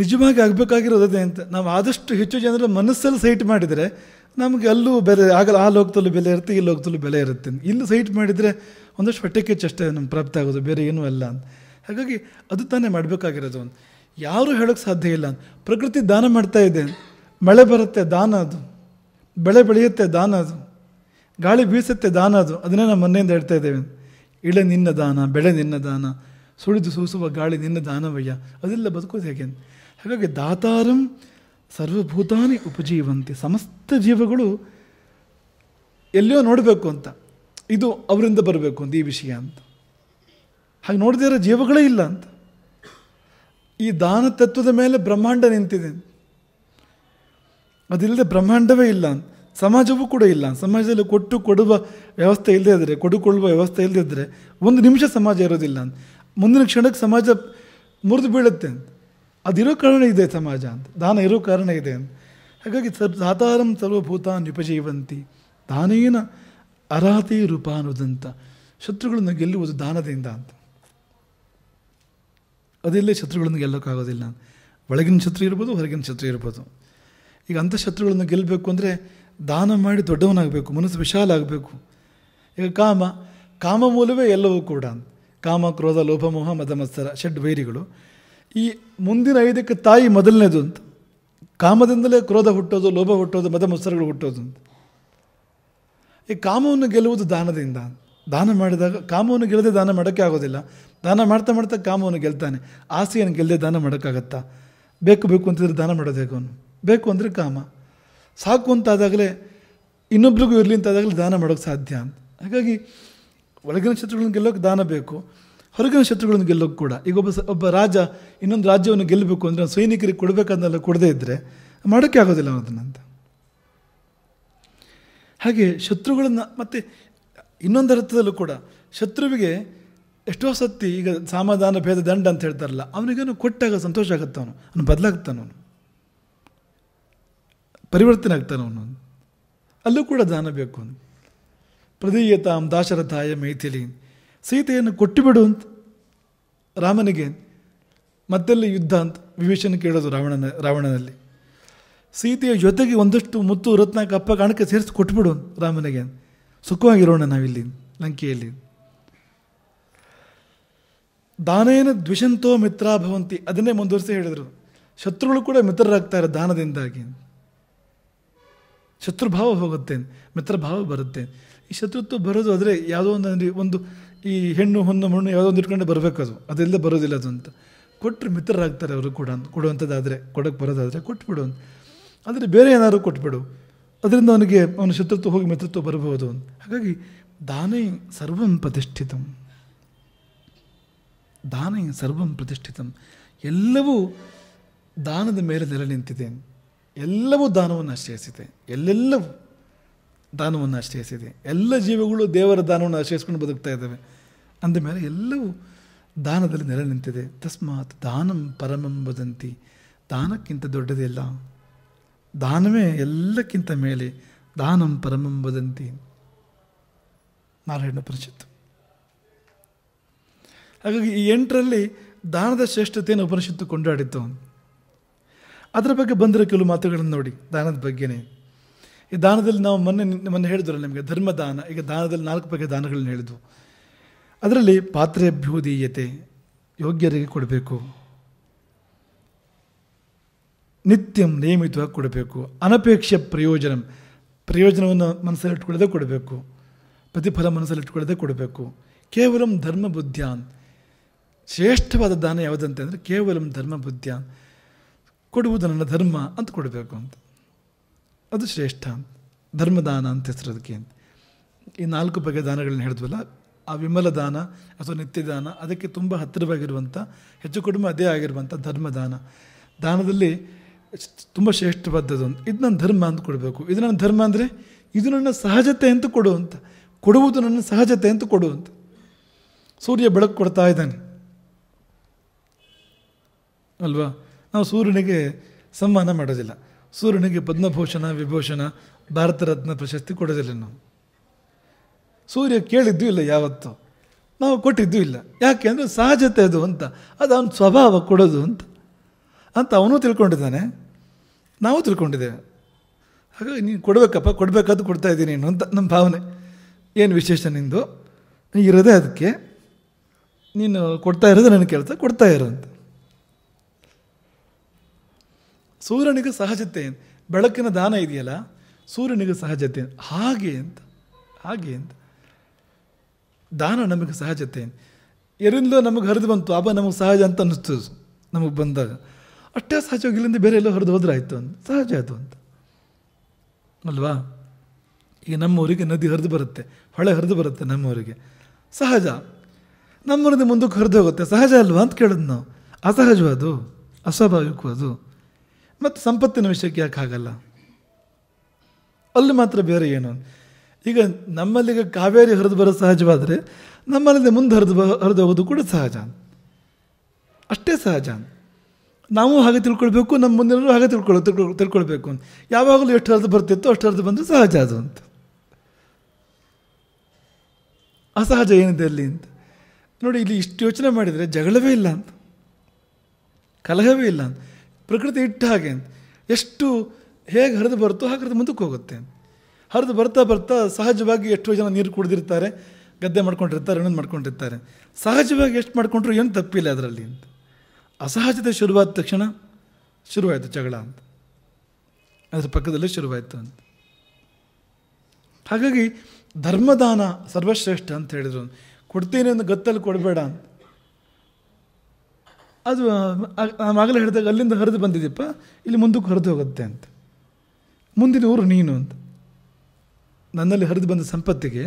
ನಿಜವಾಗಿ ಆಗಬೇಕಾಗಿರೋದೇ ಅಂತ ನಾವು ಆದಷ್ಟು ಹೆಚ್ಚು ಜನರ ಮನಸ್ಸಲ್ಲಿ ಸೈಟ್ ಮಾಡಿದರೆ ನಮಗೆ ಅಲ್ಲೂ ಬೆಲೆ ಆಗಲ್ಲ ಆ ಲೋಕದಲ್ಲೂ ಬೆಲೆ ಇರುತ್ತೆ ಈ ಲೋಕದಲ್ಲೂ ಬೆಲೆ ಇರುತ್ತೆ ಇಲ್ಲಿ ಸೈಟ್ ಮಾಡಿದರೆ ಒಂದಷ್ಟು ಹೊಟ್ಟೆಕ್ಕೆ ಅಷ್ಟೇ ನಮ್ಗೆ ಪ್ರಾಪ್ತ ಆಗೋದು ಬೇರೆ ಏನೂ ಅಲ್ಲ ಅಂತ ಹಾಗಾಗಿ ಅದು ತಾನೇ ಮಾಡಬೇಕಾಗಿರೋದು ಅಂತ ಯಾರೂ ಹೇಳೋಕ್ಕೆ ಸಾಧ್ಯ ಇಲ್ಲ ಪ್ರಕೃತಿ ದಾನ ಮಾಡ್ತಾ ಇದೆ ಮಳೆ ಬರುತ್ತೆ ದಾನ ಅದು ಬೆಳೆ ಬೆಳೆಯುತ್ತೆ ದಾನ ಅದು ಗಾಳಿ ಬೀಸುತ್ತೆ ದಾನ ಅದು ಅದನ್ನೇ ನಾವು ಮೊನ್ನೆಯಿಂದ ಹೇಳ್ತಾ ಇದ್ದೇವೆ ಇಳೆ ನಿನ್ನ ದಾನ ಬೆಳೆ ನಿನ್ನ ದಾನ ಸುಳಿದು ಸೂಸುವ ಗಾಳಿ ನಿನ್ನ ದಾನವಯ್ಯ ಅದೆಲ್ಲ ಬದುಕೋದು ಹೇಗೆ ಹಾಗಾಗಿ ದಾತಾರಂ ಸರ್ವಭೂತಾನೇ ಉಪಜೀವಂತಿ ಸಮಸ್ತ ಜೀವಗಳು ಎಲ್ಲಿಯೋ ನೋಡಬೇಕು ಅಂತ ಇದು ಅವರಿಂದ ಬರಬೇಕು ಅಂತ ಈ ವಿಷಯ ಅಂತ ಹಾಗೆ ಇರೋ ಜೀವಗಳೇ ಇಲ್ಲ ಅಂತ ಈ ದಾನ ತತ್ವದ ಮೇಲೆ ಬ್ರಹ್ಮಾಂಡ ನಿಂತಿದೆ ಅದಿಲ್ಲದೆ ಬ್ರಹ್ಮಾಂಡವೇ ಇಲ್ಲ ಸಮಾಜವೂ ಕೂಡ ಇಲ್ಲ ಸಮಾಜದಲ್ಲಿ ಕೊಟ್ಟು ಕೊಡುವ ವ್ಯವಸ್ಥೆ ಇಲ್ಲದೆ ಇದ್ದರೆ ಕೊಡುಕೊಳ್ಳುವ ವ್ಯವಸ್ಥೆ ಇಲ್ಲದೆ ಇದ್ದರೆ ಒಂದು ನಿಮಿಷ ಸಮಾಜ ಇರೋದಿಲ್ಲ ಮುಂದಿನ ಕ್ಷಣಕ್ಕೆ ಸಮಾಜ ಮುರಿದು ಬೀಳುತ್ತೆ ಅದಿರೋ ಕಾರಣ ಇದೆ ಸಮಾಜ ಅಂತ ದಾನ ಇರೋ ಕಾರಣ ಇದೆ ಅಂತ ಹಾಗಾಗಿ ಸರ್ ಸಾತಾರಂ ಸರ್ವಭೂತಾನ್ ಉಪಜೀವಂತಿ ದಾನೇನ ಅರಾತಿ ರೂಪ ಅನ್ನೋದಂತ ಶತ್ರುಗಳನ್ನು ಗೆಲ್ಲುವುದು ದಾನದಿಂದ ಅಂತ ಅದಿಲ್ಲೇ ಶತ್ರುಗಳನ್ನು ಗೆಲ್ಲೋಕ್ಕಾಗೋದಿಲ್ಲ ಒಳಗಿನ ಶತ್ರು ಇರ್ಬೋದು ಹೊರಗಿನ ಶತ್ರು ಇರ್ಬೋದು ಈಗ ಅಂಥ ಶತ್ರುಗಳನ್ನು ಗೆಲ್ಲಬೇಕು ಅಂದರೆ ದಾನ ಮಾಡಿ ದೊಡ್ಡವನಾಗಬೇಕು ಮನಸ್ಸು ವಿಶಾಲ ಆಗಬೇಕು ಈಗ ಕಾಮ ಕಾಮ ಮೂಲವೇ ಎಲ್ಲವೂ ಕೂಡ ಕಾಮ ಕ್ರೋಧ ಲೋಪಮೋಹ ಮದಮತ್ಸರ ಷಡ್ ವೈರಿಗಳು ಈ ಮುಂದಿನ ಐದಕ್ಕೆ ತಾಯಿ ಮೊದಲನೇದು ಅಂತ ಕಾಮದಿಂದಲೇ ಕ್ರೋಧ ಹುಟ್ಟೋದು ಲೋಭ ಹುಟ್ಟೋದು ಮದ ಹುಟ್ಟೋದು ಅಂತ ಈ ಕಾಮವನ್ನು ಗೆಲ್ಲುವುದು ದಾನದಿಂದ ದಾನ ಮಾಡಿದಾಗ ಕಾಮವನ್ನು ಗೆಲ್ಲದೆ ದಾನ ಮಾಡೋಕ್ಕೆ ಆಗೋದಿಲ್ಲ ದಾನ ಮಾಡ್ತಾ ಮಾಡ್ತಾ ಕಾಮವನ್ನು ಗೆಲ್ತಾನೆ ಆಸೆಯನ್ನು ಗೆಲ್ಲದೆ ದಾನ ಮಾಡೋಕ್ಕಾಗತ್ತಾ ಬೇಕು ಬೇಕು ಅಂತಿದ್ರೆ ದಾನ ಮಾಡೋದು ಬೇಕು ಅಂದರೆ ಕಾಮ ಸಾಕು ಅಂತಾದಾಗಲೇ ಇನ್ನೊಬ್ರಿಗೂ ಇರಲಿ ಅಂತಾದಾಗಲೇ ದಾನ ಮಾಡೋಕ್ಕೆ ಸಾಧ್ಯ ಅಂತ ಹಾಗಾಗಿ ಒಳಗಿನ ಶತ್ರುಗಳನ್ನ ಗೆಲ್ಲೋಕ್ಕೆ ದಾನ ಬೇಕು ಹೊರಗಿನ ಶತ್ರುಗಳನ್ನು ಗೆಲ್ಲೋಕ್ಕೆ ಕೂಡ ಈಗ ಒಬ್ಬ ಒಬ್ಬ ರಾಜ ಇನ್ನೊಂದು ರಾಜ್ಯವನ್ನು ಗೆಲ್ಲಬೇಕು ಅಂದರೆ ಸೈನಿಕರಿಗೆ ಕೊಡಬೇಕಂದೆಲ್ಲ ಕೊಡದೇ ಇದ್ದರೆ ಮಾಡೋಕ್ಕೆ ಆಗೋದಿಲ್ಲ ಅದನ್ನಂತ ಹಾಗೆ ಶತ್ರುಗಳನ್ನು ಮತ್ತು ಇನ್ನೊಂದು ಅರ್ಥದಲ್ಲೂ ಕೂಡ ಶತ್ರುವಿಗೆ ಎಷ್ಟೋ ಸತ್ತಿ ಈಗ ಸಮಾಧಾನ ಭೇದ ದಂಡ ಅಂತ ಹೇಳ್ತಾರಲ್ಲ ಅವನಿಗೇನು ಕೊಟ್ಟಾಗ ಸಂತೋಷ ಆಗುತ್ತೆ ಅವನು ಅವನು ಬದಲಾಗ್ತಾನವನು ಪರಿವರ್ತನೆ ಆಗ್ತಾನೆ ಅವನು ಅಲ್ಲೂ ಕೂಡ ದಾನ ಬೇಕು ಅಂತ ಪ್ರದೀಯತಾಂ ದಾಶರಥಾಯ ಮೈಥಿಲಿ ಸೀತೆಯನ್ನು ಬಿಡು ಅಂತ ರಾಮನಿಗೆ ಮತ್ತೆಲ್ಲಿ ಯುದ್ಧ ಅಂತ ವಿಭೀಷಣ ಕೇಳೋದು ರಾವಣನ ರಾವಣನಲ್ಲಿ ಸೀತೆಯ ಜೊತೆಗೆ ಒಂದಷ್ಟು ಮುತ್ತು ರತ್ನ ಕಪ್ಪ ಕಾಣಕ್ಕೆ ಸೇರಿಸಿ ಕೊಟ್ಬಿಡು ರಾಮನಿಗೆ ಸುಖವಾಗಿರೋಣ ನಾವಿಲ್ಲಿ ಲಂಕೆಯಲ್ಲಿ ದಾನೇನ ದ್ವಿಷಂತೋ ಮಿತ್ರ ಭವಂತಿ ಅದನ್ನೇ ಮುಂದುವರಿಸಿ ಹೇಳಿದರು ಶತ್ರುಗಳು ಕೂಡ ಮಿತ್ರರಾಗ್ತಾರೆ ದಾನದಿಂದಾಗಿ ಶತ್ರುಭಾವ ಹೋಗುತ್ತೆ ಮಿತ್ರಭಾವ ಬರುತ್ತೆ ಈ ಶತ್ರುತ್ವ ಬರೋದು ಆದರೆ ಯಾವುದೋ ಒಂದು ಅಂದರೆ ಒಂದು ಈ ಹೆಣ್ಣು ಹೊನ್ನ ಮಣ್ಣು ಯಾವುದೋ ಒಂದು ಇಟ್ಕೊಂಡು ಬರಬೇಕು ಅದು ಅದೆಲ್ಲ ಬರೋದಿಲ್ಲ ಅದು ಅಂತ ಕೊಟ್ಟರೆ ಮಿತ್ರರಾಗ್ತಾರೆ ಅವರು ಕೊಡ ಕೊಡುವಂಥದ್ದಾದರೆ ಕೊಡಕ್ಕೆ ಬರೋದಾದರೆ ಕೊಟ್ಬಿಡು ಅಂತ ಆದರೆ ಬೇರೆ ಏನಾದರೂ ಕೊಟ್ಬಿಡು ಅದರಿಂದ ಅವನಿಗೆ ಅವನ ಶತ್ರುತ್ವ ಹೋಗಿ ಮಿತ್ರತ್ವ ಬರಬಹುದು ಅಂತ ಹಾಗಾಗಿ ದಾನೇ ಸರ್ವಂ ಪ್ರತಿಷ್ಠಿತಂ ದಾನೇ ಸರ್ವಂ ಪ್ರತಿಷ್ಠಿತಂ ಎಲ್ಲವೂ ದಾನದ ಮೇಲೆ ನೆಲೆ ನಿಂತಿದೆ ಎಲ್ಲವೂ ದಾನವನ್ನು ಆಶ್ರಯಿಸಿದೆ ಎಲ್ಲೆಲ್ಲವೂ ದಾನವನ್ನು ಆಶ್ರಯಿಸಿದೆ ಎಲ್ಲ ಜೀವಿಗಳು ದೇವರ ದಾನವನ್ನು ಆಶ್ರಯಿಸ್ಕೊಂಡು ಬದುಕ್ತಾ ಇದ್ದಾವೆ ಅಂದಮೇಲೆ ಎಲ್ಲವೂ ದಾನದಲ್ಲಿ ನೆಲೆ ನಿಂತಿದೆ ತಸ್ಮಾತ್ ದಾನಂ ಪರಮಂ ವದಂತಿ ದಾನಕ್ಕಿಂತ ದೊಡ್ಡದಿಲ್ಲ ದಾನವೇ ಎಲ್ಲಕ್ಕಿಂತ ಮೇಲೆ ದಾನಂ ಪರಮಂ ವದಂತಿ ನಾರಾಯಣ ಪರಿಷತ್ತು ಹಾಗಾಗಿ ಈ ಎಂಟರಲ್ಲಿ ದಾನದ ಶ್ರೇಷ್ಠತೆಯನ್ನು ಉಪನಿಷತ್ತು ಕೊಂಡಾಡಿತು ಅದರ ಬಗ್ಗೆ ಬಂದಿರೋ ಕೆಲವು ಮಾತುಗಳನ್ನು ನೋಡಿ ದಾನದ ಬಗ್ಗೆನೇ ಈ ದಾನದಲ್ಲಿ ನಾವು ಮೊನ್ನೆ ಮೊನ್ನೆ ಹೇಳಿದ್ರು ನಿಮಗೆ ಧರ್ಮದಾನ ಈಗ ದಾನದಲ್ಲಿ ನಾಲ್ಕು ಬಗೆಯ ದಾನಗಳನ್ನು ಹೇಳಿದ್ವು ಅದರಲ್ಲಿ ಅಭ್ಯುದೀಯತೆ ಯೋಗ್ಯರಿಗೆ ಕೊಡಬೇಕು ನಿತ್ಯಂ ನಿಯಮಿತವಾಗಿ ಕೊಡಬೇಕು ಅನಪೇಕ್ಷ ಪ್ರಯೋಜನ ಪ್ರಯೋಜನವನ್ನು ಮನಸ್ಸಲ್ಲಿಟ್ಕೊಳ್ಳದೆ ಕೊಡಬೇಕು ಪ್ರತಿಫಲ ಮನಸ್ಸಲ್ಲಿಟ್ಕೊಳ್ಳದೆ ಕೊಡಬೇಕು ಕೇವಲ ಧರ್ಮ ಬುದ್ಧ್ಯಾನ್ ಶ್ರೇಷ್ಠವಾದ ದಾನ ಯಾವುದಂತೆ ಅಂದರೆ ಕೇವಲ ಧರ್ಮ ಬುದ್ಧ್ಯಾನ್ ಕೊಡುವುದು ನನ್ನ ಧರ್ಮ ಅಂತ ಕೊಡಬೇಕು ಅಂತ ಅದು ಶ್ರೇಷ್ಠ ಅಂತ ಧರ್ಮದಾನ ಅಂತ ಹೆಸರೋದಕ್ಕೆ ಅಂತ ಈ ನಾಲ್ಕು ಬಗೆಯ ದಾನಗಳನ್ನ ಹೇಳಿದ್ವಲ್ಲ ಆ ವಿಮಲ ದಾನ ಅಥವಾ ನಿತ್ಯದಾನ ಅದಕ್ಕೆ ತುಂಬ ಹತ್ತಿರವಾಗಿರುವಂಥ ಹೆಚ್ಚು ಕಡಿಮೆ ಅದೇ ಆಗಿರುವಂಥ ಧರ್ಮದಾನ ದಾನದಲ್ಲಿ ತುಂಬ ಶ್ರೇಷ್ಠವಾದದ್ದು ಇದು ನನ್ನ ಧರ್ಮ ಅಂತ ಕೊಡಬೇಕು ಇದು ನನ್ನ ಧರ್ಮ ಅಂದರೆ ಇದು ನನ್ನ ಸಹಜತೆ ಅಂತ ಕೊಡು ಅಂತ ಕೊಡುವುದು ನನ್ನ ಸಹಜತೆ ಅಂತ ಕೊಡು ಅಂತ ಸೂರ್ಯ ಬೆಳಕು ಕೊಡ್ತಾ ಇದ್ದಾನೆ ಅಲ್ವಾ ನಾವು ಸೂರ್ಯನಿಗೆ ಸಮ್ಮಾನ ಮಾಡೋದಿಲ್ಲ ಸೂರ್ಯನಿಗೆ ಪದ್ಮಭೂಷಣ ವಿಭೂಷಣ ಭಾರತ ರತ್ನ ಪ್ರಶಸ್ತಿ ಕೊಡೋದಿಲ್ಲ ನಾವು ಸೂರ್ಯ ಕೇಳಿದ್ದು ಇಲ್ಲ ಯಾವತ್ತು ನಾವು ಕೊಟ್ಟಿದ್ದೂ ಇಲ್ಲ ಯಾಕೆ ಅಂದರೆ ಸಹಜತೆ ಅದು ಅಂತ ಅದು ಅವನ ಸ್ವಭಾವ ಕೊಡೋದು ಅಂತ ಅಂತ ಅವನು ತಿಳ್ಕೊಂಡಿದ್ದಾನೆ ನಾವು ತಿಳ್ಕೊಂಡಿದ್ದೇವೆ ಹಾಗಾಗಿ ನೀನು ಕೊಡಬೇಕಪ್ಪ ಕೊಡಬೇಕಾದ್ ಕೊಡ್ತಾ ಇದ್ದೀನಿ ಏನು ಅಂತ ನಮ್ಮ ಭಾವನೆ ಏನು ವಿಶೇಷ ನಿಂದು ಇರೋದೇ ಅದಕ್ಕೆ ನೀನು ಕೊಡ್ತಾ ಇರೋದು ನನಗೆ ಕೇಳ್ತಾ ಕೊಡ್ತಾ ಇರೋ ಅಂತ ಸೂರ್ಯನಿಗೆ ಸಹಜತೆ ಬೆಳಕಿನ ದಾನ ಇದೆಯಲ್ಲ ಸೂರ್ಯನಿಗೆ ಸಹಜತೆ ಹಾಗೆ ಅಂತ ಹಾಗೆ ಅಂತ ದಾನ ನಮಗೆ ಸಹಜತೆ ಎರಿಂದಲೋ ನಮಗೆ ಹರಿದು ಬಂತು ಅಬ್ಬ ನಮಗೆ ಸಹಜ ಅಂತ ಅನ್ನಿಸ್ತು ನಮಗೆ ಬಂದಾಗ ಅಷ್ಟೇ ಸಹಜವಾಗಿ ಇಲ್ಲಿಂದ ಬೇರೆ ಎಲ್ಲೋ ಹರಿದು ಹೋದ್ರೆ ಆಯಿತು ಅಂತ ಸಹಜ ಆಯಿತು ಅಂತ ಅಲ್ವಾ ಈಗ ನಮ್ಮೂರಿಗೆ ನದಿ ಹರಿದು ಬರುತ್ತೆ ಹೊಳೆ ಹರಿದು ಬರುತ್ತೆ ನಮ್ಮೂರಿಗೆ ಸಹಜ ನಮ್ಮೂರಿಂದ ಮುಂದಕ್ಕೆ ಹರಿದು ಹೋಗುತ್ತೆ ಸಹಜ ಅಲ್ವಾ ಅಂತ ಕೇಳಿದ್ ನಾವು ಅಸಹಜವಾದು ಅಸ್ವಾಭಾವಿಕವಾದು ಮತ್ತು ಸಂಪತ್ತಿನ ವಿಷಯಕ್ಕೆ ಯಾಕೆ ಆಗಲ್ಲ ಅಲ್ಲಿ ಮಾತ್ರ ಬೇರೆ ಏನು ಈಗ ನಮ್ಮಲ್ಲಿಗೆ ಕಾವೇರಿ ಹರಿದು ಬರೋದು ಸಹಜವಾದರೆ ನಮ್ಮಲ್ಲಿಂದ ಮುಂದೆ ಹರಿದು ಬ ಹರಿದು ಹೋಗೋದು ಕೂಡ ಸಹಜ ಅಷ್ಟೇ ಸಹಜ ನಾವು ಹಾಗೆ ತಿಳ್ಕೊಳ್ಬೇಕು ನಮ್ಮ ಮುಂದಿನವರು ಹಾಗೆ ತಿಳ್ಕೊಳ್ಳೋ ತಿಳ್ಕೊ ತಿಳ್ಕೊಳ್ಬೇಕು ಯಾವಾಗಲೂ ಎಷ್ಟು ಹರಿದು ಬರ್ತಿತ್ತೋ ಅಷ್ಟು ಹರಿದು ಬಂದರೆ ಸಹಜ ಅದು ಅಂತ ಅಸಹಜ ಏನಿದೆ ಅಲ್ಲಿ ಅಂತ ನೋಡಿ ಇಲ್ಲಿ ಇಷ್ಟು ಯೋಚನೆ ಮಾಡಿದರೆ ಜಗಳವೇ ಇಲ್ಲ ಅಂತ ಕಲಹವೇ ಇಲ್ಲ ಅಂತ ಪ್ರಕೃತಿ ಇಟ್ಟ ಹಾಗೆ ಅಂತ ಎಷ್ಟು ಹೇಗೆ ಹರಿದು ಬರುತ್ತೋ ಹಾಗೆ ಹರಿದು ಮುಂದಕ್ಕೆ ಹೋಗುತ್ತೆ ಹರಿದು ಬರ್ತಾ ಬರ್ತಾ ಸಹಜವಾಗಿ ಎಷ್ಟೋ ಜನ ನೀರು ಕುಡಿದಿರ್ತಾರೆ ಗದ್ದೆ ಮಾಡ್ಕೊಂಡಿರ್ತಾರೆ ಇನ್ನೊಂದು ಮಾಡ್ಕೊಂಡಿರ್ತಾರೆ ಸಹಜವಾಗಿ ಎಷ್ಟು ಮಾಡ್ಕೊಂಡ್ರು ಏನು ತಪ್ಪಿಲ್ಲ ಅದರಲ್ಲಿ ಅಂತ ಅಸಹಜತೆ ಶುರುವಾದ ತಕ್ಷಣ ಶುರುವಾಯಿತು ಜಗಳ ಅಂತ ಅದರ ಪಕ್ಕದಲ್ಲೇ ಶುರುವಾಯಿತು ಅಂತ ಹಾಗಾಗಿ ಧರ್ಮದಾನ ಸರ್ವಶ್ರೇಷ್ಠ ಅಂತ ಹೇಳಿದರು ಕೊಡ್ತೀನಿ ಅಂತ ಗತ್ತಲ್ಲಿ ಕೊಡಬೇಡ ಅಂತ ಅದು ಆ ಹೇಳಿದಾಗ ಅಲ್ಲಿಂದ ಹರಿದು ಬಂದಿದ್ದೀಪ್ಪ ಇಲ್ಲಿ ಮುಂದಕ್ಕೆ ಹರಿದು ಹೋಗುತ್ತೆ ಅಂತ ಮುಂದಿನ ಊರು ನೀನು ಅಂತ ನನ್ನಲ್ಲಿ ಹರಿದು ಬಂದ ಸಂಪತ್ತಿಗೆ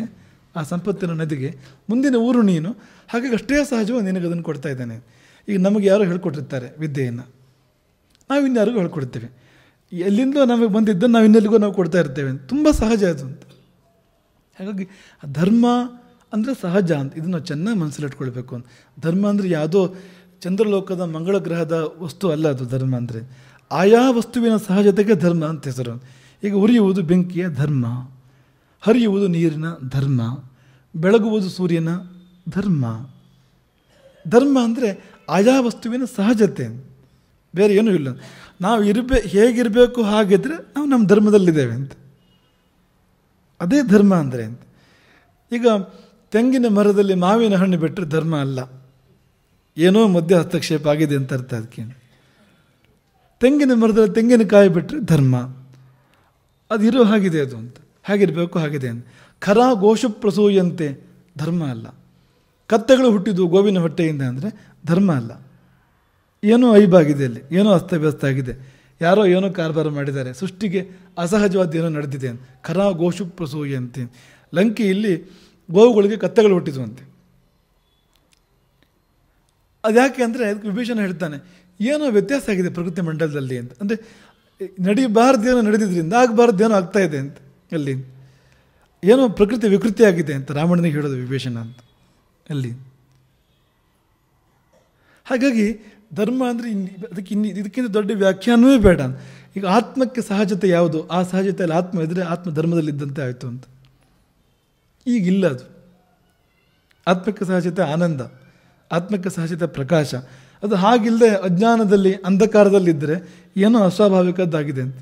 ಆ ಸಂಪತ್ತಿನ ನದಿಗೆ ಮುಂದಿನ ಊರು ನೀನು ಹಾಗಾಗಿ ಅಷ್ಟೇ ಸಹಜವಾಗಿ ನಿನಗೆ ಅದನ್ನು ಕೊಡ್ತಾ ಇದ್ದಾನೆ ಈಗ ನಮಗೆ ಯಾರು ಹೇಳ್ಕೊಟ್ಟಿರ್ತಾರೆ ವಿದ್ಯೆಯನ್ನು ನಾವು ಇನ್ಯಾರಿಗೂ ಹೇಳ್ಕೊಡ್ತೇವೆ ಎಲ್ಲಿಂದ ನಮಗೆ ಬಂದಿದ್ದನ್ನು ನಾವು ಇನ್ನೆಲ್ಲಿಗೂ ನಾವು ಕೊಡ್ತಾ ಇರ್ತೇವೆ ತುಂಬ ಸಹಜ ಅದು ಅಂತ ಹಾಗಾಗಿ ಧರ್ಮ ಅಂದರೆ ಸಹಜ ಅಂತ ಇದನ್ನು ಚೆನ್ನಾಗಿ ಮನಸ್ಸಲ್ಲಿಟ್ಕೊಳ್ಬೇಕು ಅಂತ ಧರ್ಮ ಅಂದರೆ ಯಾವುದೋ ಚಂದ್ರಲೋಕದ ಮಂಗಳ ಗ್ರಹದ ವಸ್ತು ಅಲ್ಲ ಅದು ಧರ್ಮ ಅಂದರೆ ಆಯಾ ವಸ್ತುವಿನ ಸಹಜತೆಗೆ ಧರ್ಮ ಅಂತ ಹೆಸರು ಈಗ ಉರಿಯುವುದು ಬೆಂಕಿಯ ಧರ್ಮ ಹರಿಯುವುದು ನೀರಿನ ಧರ್ಮ ಬೆಳಗುವುದು ಸೂರ್ಯನ ಧರ್ಮ ಧರ್ಮ ಅಂದರೆ ಆಯಾ ವಸ್ತುವಿನ ಸಹಜತೆ ಬೇರೆ ಏನೂ ಇಲ್ಲ ನಾವು ಇರಬೇ ಹೇಗಿರಬೇಕು ಹಾಗಿದ್ರೆ ನಾವು ನಮ್ಮ ಧರ್ಮದಲ್ಲಿದ್ದೇವೆ ಅಂತ ಅದೇ ಧರ್ಮ ಅಂದರೆ ಅಂತ ಈಗ ತೆಂಗಿನ ಮರದಲ್ಲಿ ಮಾವಿನ ಹಣ್ಣು ಬಿಟ್ಟರೆ ಧರ್ಮ ಅಲ್ಲ ಏನೋ ಮಧ್ಯ ಹಸ್ತಕ್ಷೇಪ ಆಗಿದೆ ಅಂತ ಅರ್ಥ ಅದಕ್ಕೆ ತೆಂಗಿನ ಮರದಲ್ಲಿ ತೆಂಗಿನಕಾಯಿ ಬಿಟ್ಟರೆ ಧರ್ಮ ಅದು ಇರೋ ಹಾಗಿದೆ ಅದು ಅಂತ ಹೇಗಿರಬೇಕು ಹಾಗಿದೆ ಅಂತ ಖರಾ ಗೋಷು ಪ್ರಸೂಯಂತೆ ಧರ್ಮ ಅಲ್ಲ ಕತ್ತೆಗಳು ಹುಟ್ಟಿದ್ದು ಗೋವಿನ ಹೊಟ್ಟೆಯಿಂದ ಅಂದರೆ ಧರ್ಮ ಅಲ್ಲ ಏನೋ ಐಬಾಗಿದೆ ಅಲ್ಲಿ ಏನೋ ಅಸ್ತವ್ಯಸ್ತ ಆಗಿದೆ ಯಾರೋ ಏನೋ ಕಾರ್ಬಾರ ಮಾಡಿದ್ದಾರೆ ಸೃಷ್ಟಿಗೆ ಅಸಹಜವಾದ ಏನೋ ನಡೆದಿದೆ ಅಂತ ಖರಾ ಗೋಷು ಪ್ರಸೂಯಂತೆ ಲಂಕೆಯಲ್ಲಿ ಗೋವುಗಳಿಗೆ ಕತ್ತೆಗಳು ಹುಟ್ಟಿದ್ವಂತೆ ಯಾಕೆ ಅಂದರೆ ಅದಕ್ಕೆ ವಿಭೀಷಣ ಹೇಳ್ತಾನೆ ಏನೋ ವ್ಯತ್ಯಾಸ ಆಗಿದೆ ಪ್ರಕೃತಿ ಮಂಡಲದಲ್ಲಿ ಅಂತ ಅಂದರೆ ಏನೋ ನಡೆದಿದ್ದರಿಂದ ಆಗಬಾರ್ದೇನೋ ಆಗ್ತಾ ಇದೆ ಅಂತ ಅಲ್ಲಿ ಏನೋ ಪ್ರಕೃತಿ ವಿಕೃತಿ ಆಗಿದೆ ಅಂತ ರಾಮಣ್ಣನಿಗೆ ಹೇಳೋದು ವಿಭೀಷಣ ಅಂತ ಅಲ್ಲಿ ಹಾಗಾಗಿ ಧರ್ಮ ಅಂದರೆ ಇನ್ನಿ ಅದಕ್ಕೆ ಇನ್ನು ಇದಕ್ಕಿಂತ ದೊಡ್ಡ ವ್ಯಾಖ್ಯಾನವೇ ಬೇಡ ಈಗ ಆತ್ಮಕ್ಕೆ ಸಹಜತೆ ಯಾವುದು ಆ ಸಹಜತೆಯಲ್ಲಿ ಆತ್ಮ ಇದ್ದರೆ ಆತ್ಮ ಧರ್ಮದಲ್ಲಿದ್ದಂತೆ ಆಯಿತು ಅಂತ ಈಗಿಲ್ಲ ಅದು ಆತ್ಮಕ್ಕೆ ಸಹಜತೆ ಆನಂದ ಆತ್ಮಕ್ಕೆ ಸಹಜಿತ ಪ್ರಕಾಶ ಅದು ಹಾಗಿಲ್ಲದೆ ಅಜ್ಞಾನದಲ್ಲಿ ಅಂಧಕಾರದಲ್ಲಿದ್ದರೆ ಏನೋ ಅಸ್ವಾಭಾವಿಕದ್ದಾಗಿದೆ ಅಂತ